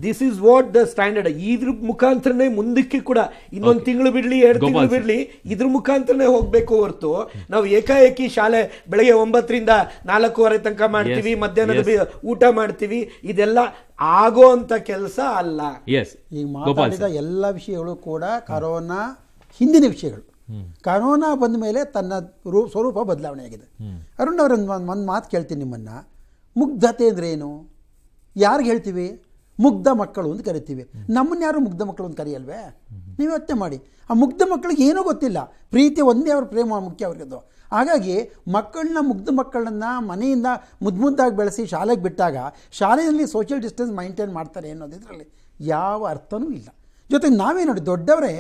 this is what the standard ಇದ್ರ ಮುಖಾಂತರನೇ ಮುಂದಕ್ಕೆ ಕೂಡ ಇನ್ನೊಂದು ತಿಂಗಳು ಬಿಡ್ಲಿ ಎರಡು ತಿಂಗಳು ಬಿಡ್ಲಿ ಇದ್ರ ಮುಖಾಂತರನೇ ಹೋಗ್ಬೇಕು ಹೊರತು ನಾವು ಏಕಾಏಕ ಏಕಿ ಶಾಲೆ ಬೆಳಗ್ಗೆ ಒಂಬತ್ತರಿಂದ ನಾಲ್ಕೂವರೆ ತನಕ ಮಾಡ್ತೀವಿ ಮಧ್ಯಾಹ್ನದ ಊಟ ಮಾಡ್ತೀವಿ ಇದೆಲ್ಲ ಆಗೋ ಅಂತ ಕೆಲಸ ಅಲ್ಲ ಈಗ ಮಾತಾಡಿದ ಎಲ್ಲ ವಿಷಯಗಳು ಕೂಡ ಕರೋನಾ ಹಿಂದಿನ ವಿಷಯಗಳು ಕರೋನಾ ಬಂದ ಮೇಲೆ ತನ್ನ ಸ್ವರೂಪ ಬದಲಾವಣೆ ಆಗಿದೆ ಅರುಣ್ ಅವರ ಒಂದು ಮಾತು ಕೇಳ್ತೀನಿ ನಿಮ್ಮನ್ನ ಮುಗ್ಧತೆ ಅಂದ್ರೆ ಏನು ಯಾರಿಗೆ ಹೇಳ್ತೀವಿ ಮುಗ್ಧ ಮಕ್ಕಳು ಅಂತ ಕರಿತೀವಿ ನಮ್ಮನ್ನ ಯಾರು ಮುಗ್ಧ ಮಕ್ಕಳು ಅಂತ ಕರೆಯಲ್ವೇ ನೀವು ಯೋಚನೆ ಮಾಡಿ ಆ ಮುಗ್ಧ ಮಕ್ಕಳಿಗೆ ಏನೂ ಗೊತ್ತಿಲ್ಲ ಪ್ರೀತಿ ಒಂದೇ ಅವ್ರ ಪ್ರೇಮ ಮುಖ್ಯ ಅವ್ರಿಗದು ಹಾಗಾಗಿ ಮಕ್ಕಳನ್ನ ಮುಗ್ಧ ಮಕ್ಕಳನ್ನ ಮನೆಯಿಂದ ಮುದ್ದು ಮುದ್ದಾಗಿ ಬೆಳೆಸಿ ಶಾಲೆಗೆ ಬಿಟ್ಟಾಗ ಶಾಲೆಯಲ್ಲಿ ಸೋಷಿಯಲ್ ಡಿಸ್ಟೆನ್ಸ್ ಮೈಂಟೈನ್ ಮಾಡ್ತಾರೆ ಅನ್ನೋದಿದ್ರಲ್ಲಿ ಯಾವ ಅರ್ಥವೂ ಇಲ್ಲ ಜೊತೆಗೆ ನಾವೇ ನೋಡಿ ದೊಡ್ಡವರೇ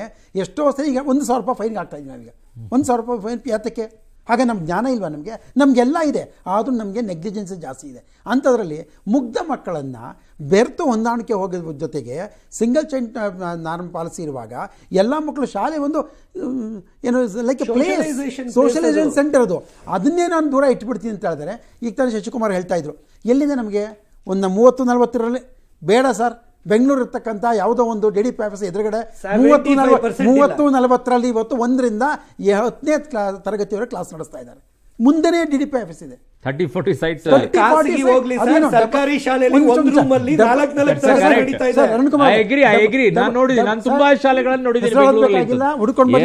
ಎಷ್ಟೋ ಸರಿ ಈಗ ಒಂದು ಸಾವಿರ ರೂಪಾಯಿ ಫೈನ್ಗೆ ಆಗ್ತಾಯಿದ್ದೀವಿ ನಾವೀಗ ಒಂದು ಸಾವಿರ ರೂಪಾಯಿ ಫೈನ್ ಯಾತಕ್ಕೆ ಆಗ ನಮ್ಮ ಜ್ಞಾನ ಇಲ್ವಾ ನಮಗೆ ನಮಗೆಲ್ಲ ಇದೆ ಆದರೂ ನಮಗೆ ನೆಗ್ಲಿಜೆನ್ಸ್ ಜಾಸ್ತಿ ಇದೆ ಅಂಥದ್ರಲ್ಲಿ ಮುಗ್ಧ ಮಕ್ಕಳನ್ನು ಬೆರೆತು ಹೊಂದಾಣಿಕೆ ಹೋಗೋದ್ರ ಜೊತೆಗೆ ಸಿಂಗಲ್ ಚೈಲ್ಡ್ ನಾರ್ಮ್ ಪಾಲಿಸಿ ಇರುವಾಗ ಎಲ್ಲ ಮಕ್ಕಳು ಶಾಲೆ ಒಂದು ಏನು ಲೈಕ್ ಪ್ಲೇಸ್ ಸೋಷಲೈಸೇಷನ್ ಸೆಂಟರ್ ಅದು ಅದನ್ನೇ ನಾನು ದೂರ ಇಟ್ಬಿಡ್ತೀನಿ ಅಂತ ಹೇಳಿದ್ರೆ ಈಗ ತಾನೇ ಶಶಿಕುಮಾರ್ ಹೇಳ್ತಾ ಇದ್ರು ಎಲ್ಲಿದೆ ನಮಗೆ ಒಂದು ಮೂವತ್ತು ನಲವತ್ತರಲ್ಲಿ ಬೇಡ ಸರ್ ಬೆಂಗಳೂರು ಇರ್ತಕ್ಕಂಥ ಯಾವುದೋ ಒಂದು ಡಿ ಡಿ ಆಫೀಸ್ ಎದುರುಗಡೆ ಮೂವತ್ತು ನಲವತ್ತರಲ್ಲಿ ಇವತ್ತು ಒಂದರಿಂದ ಹತ್ತನೇ ತರಗತಿಯವರೆಗೆ ಕ್ಲಾಸ್ ನಡೆಸ್ತಾ ಇದ್ದಾರೆ ಮುಂದೆನೇ ಡಿ ಡಿ ಪಿ ಆಫೀಸ್ ಇದೆ ತರ್ಟಿ ಫೋರ್ಟಿ ಸೈಟ್ಸ್ ಹೋಗ್ಲಿ ಸರ್ ಸರ್ಕಾರಿ ಶಾಲೆಯಲ್ಲಿ ಒಂದು ರೂಮ್ ಅಲ್ಲಿ ನಾಲ್ಕು ನಾಲ್ಕು ಸರ್ ನಡೀತಾ ಇದೆ ಐ ಅಗ್ರಿ ಐ ಅಗ್ರಿ ನಾನು ನೋಡಿದ್ದೀನಿ ನಾನು ತುಂಬಾ ಶಾಲೆಗಳನ್ನು ನೋಡಿದ್ದೀನಿ ಹುಡ್ಕೊಂಡು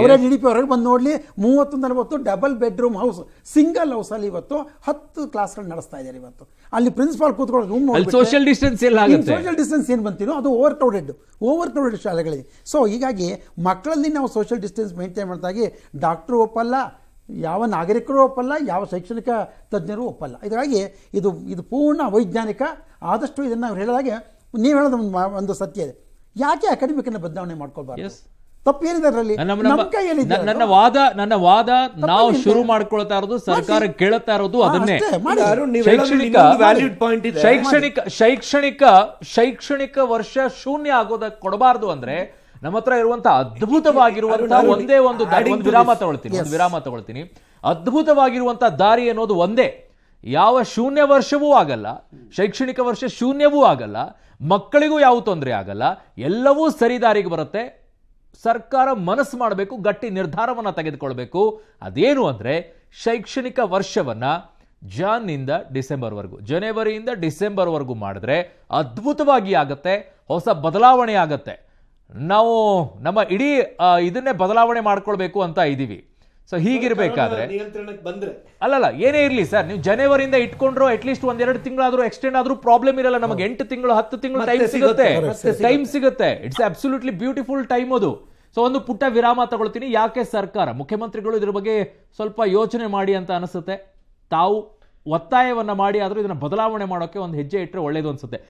ಅವರೇ ಡಿ ಡಿ ಪಿ ಹೊರಗೆ ಬಂದು ನೋಡ್ಲಿ ಮೂವತ್ತು ನಲವತ್ತು double bedroom house single house ಅಲ್ಲಿ ಇವತ್ತು ಹತ್ತು ಕ್ಲಾಸ್ಗಳು ನಡೆಸ್ತಾ ಇದ್ದಾರೆ ಇವತ್ತು ಅಲ್ಲಿ ಪ್ರಿನ್ಸಿಪಾಲ್ ಕೂತ್ಕೊಳ್ಳೋ ರೂಮ್ ಸೋಷಿಯಲ್ ಡಿಸ್ಟೆನ್ಸ್ ಎಲ್ಲ ಆಗುತ್ತೆ ಸೋಷಿಯಲ್ ಡಿಸ್ಟೆನ್ಸ್ ಏನು ಬಂತೀನೋ ಅದು ಓವರ್ ಕ್ರೌಡೆಡ್ ಓವರ್ ಕ್ರೌಡೆಡ್ ಶಾಲೆಗಳಿಗೆ ಸೊ ಹೀಗಾಗಿ ಮಕ್ಕಳಲ್ಲಿ ನಾವು ಸೋಷಿಯಲ್ ಡಿಸ್ಟೆನ್ಸ್ ಮೇಂಟೈನ್ ಮಾಡ್ತಾಗಿ ಡಾಕ್ಟ್ರು ಒಪ್ಪಲ್ಲ ಯಾವ ನಾಗರಿಕರು ಒಪ್ಪಲ್ಲ ಯಾವ ಶೈಕ್ಷಣಿಕ ತಜ್ಞರು ಒಪ್ಪಲ್ಲ ಇದರಾಗಿ ಇದು ಇದು ಪೂರ್ಣ ವೈಜ್ಞಾನಿಕ ಆದಷ್ಟು ಇದನ್ನು ಅವ್ರು ಹೇಳಿದಾಗೆ ನೀವು ಹೇಳೋದು ಒಂದು ಸತ್ಯ ಇದೆ ಯಾಕೆ ಅಕಾಡೆಮಿಕನ್ನು ಬದಲಾವಣೆ ಮಾಡ್ಕೊಳ್ಬಾರ್ದು ತಪ್ಪೇನಿದೆ ಅದರಲ್ಲಿ ನನ್ನ ವಾದ ನನ್ನ ವಾದ ನಾವು ಶುರು ಮಾಡ್ಕೊಳ್ತಾ ಇರೋದು ಸರ್ಕಾರ ಕೇಳುತ್ತಾ ಇರೋದು ಅದನ್ನೇ ಶೈಕ್ಷಣಿಕ ಶೈಕ್ಷಣಿಕ ಶೈಕ್ಷಣಿಕ ಶೈಕ್ಷಣಿಕ ವರ್ಷ ಶೂನ್ಯ ಆಗೋದಕ್ಕೆ ಕೊಡಬಾರ್ದು ಅಂದ್ರೆ ನಮ್ಮ ಹತ್ರ ಇರುವಂತಹ ಅದ್ಭುತವಾಗಿರುವಂತಹ ಒಂದೇ ಒಂದು ದಾರಿ ವಿರಾಮ ತಗೊಳ್ತೀನಿ ಒಂದು ವಿರಾಮ ತಗೊಳ್ತೀನಿ ಅದ್ಭುತವಾಗಿರುವಂತಹ ದಾರಿ ಅನ್ನೋದು ಒಂದೇ ಯಾವ ಶೂನ್ಯ ವರ್ಷವೂ ಆಗಲ್ಲ ಶೈಕ್ಷಣಿಕ ವರ್ಷ ಶೂನ್ಯವೂ ಆಗಲ್ಲ ಮಕ್ಕಳಿಗೂ ಯಾವ ತೊಂದರೆ ಆಗಲ್ಲ ಎಲ್ಲವೂ ಸರಿದಾರಿಗೆ ಬರುತ್ತೆ ಸರ್ಕಾರ ಮನಸ್ಸು ಮಾಡಬೇಕು ಗಟ್ಟಿ ನಿರ್ಧಾರವನ್ನು ತೆಗೆದುಕೊಳ್ಬೇಕು ಅದೇನು ಅಂದರೆ ಶೈಕ್ಷಣಿಕ ವರ್ಷವನ್ನು ಜಾನ್ನಿಂದ ಡಿಸೆಂಬರ್ವರೆಗೂ ಜನವರಿಯಿಂದ ಡಿಸೆಂಬರ್ವರೆಗೂ ಮಾಡಿದ್ರೆ ಅದ್ಭುತವಾಗಿ ಆಗುತ್ತೆ ಹೊಸ ಬದಲಾವಣೆ ಆಗತ್ತೆ ನಾವು ನಮ್ಮ ಇಡೀ ಇದನ್ನೇ ಬದಲಾವಣೆ ಮಾಡ್ಕೊಳ್ಬೇಕು ಅಂತ ಇದ್ದೀವಿ ಸೊ ಹೀಗಿರ್ಬೇಕಾದ್ರೆ ಅಲ್ಲಲ್ಲ ಏನೇ ಇರಲಿ ಸರ್ ನೀವು ಜನವರಿಯಿಂದ ಇಟ್ಕೊಂಡ್ರು ಅಟ್ಲೀಸ್ಟ್ ಒಂದೆರಡು ತಿಂಗಳಾದ್ರೂ ಎಕ್ಸ್ಟೆಂಡ್ ಆದ್ರೂ ಪ್ರಾಬ್ಲಮ್ ಇರಲ್ಲ ನಮಗೆ ಎಂಟು ತಿಂಗಳು ಹತ್ತು ತಿಂಗಳು ಟೈಮ್ ಸಿಗುತ್ತೆ ಟೈಮ್ ಸಿಗುತ್ತೆ ಇಟ್ಸ್ ಅಬ್ಸಲ್ಯೂಟ್ಲಿ ಬ್ಯೂಟಿಫುಲ್ ಟೈಮ್ ಅದು ಸೊ ಒಂದು ಪುಟ್ಟ ವಿರಾಮ ತಗೊಳ್ತೀನಿ ಯಾಕೆ ಸರ್ಕಾರ ಮುಖ್ಯಮಂತ್ರಿಗಳು ಇದ್ರ ಬಗ್ಗೆ ಸ್ವಲ್ಪ ಯೋಚನೆ ಮಾಡಿ ಅಂತ ಅನಿಸುತ್ತೆ ತಾವು ಒತ್ತಾಯವನ್ನು ಮಾಡಿ ಆದರೂ ಇದನ್ನು ಬದಲಾವಣೆ ಮಾಡೋಕ್ಕೆ ಒಂದು ಹೆಜ್ಜೆ ಇಟ್ಟರೆ ಒಳ್ಳೇದು ಅನಿಸುತ್ತೆ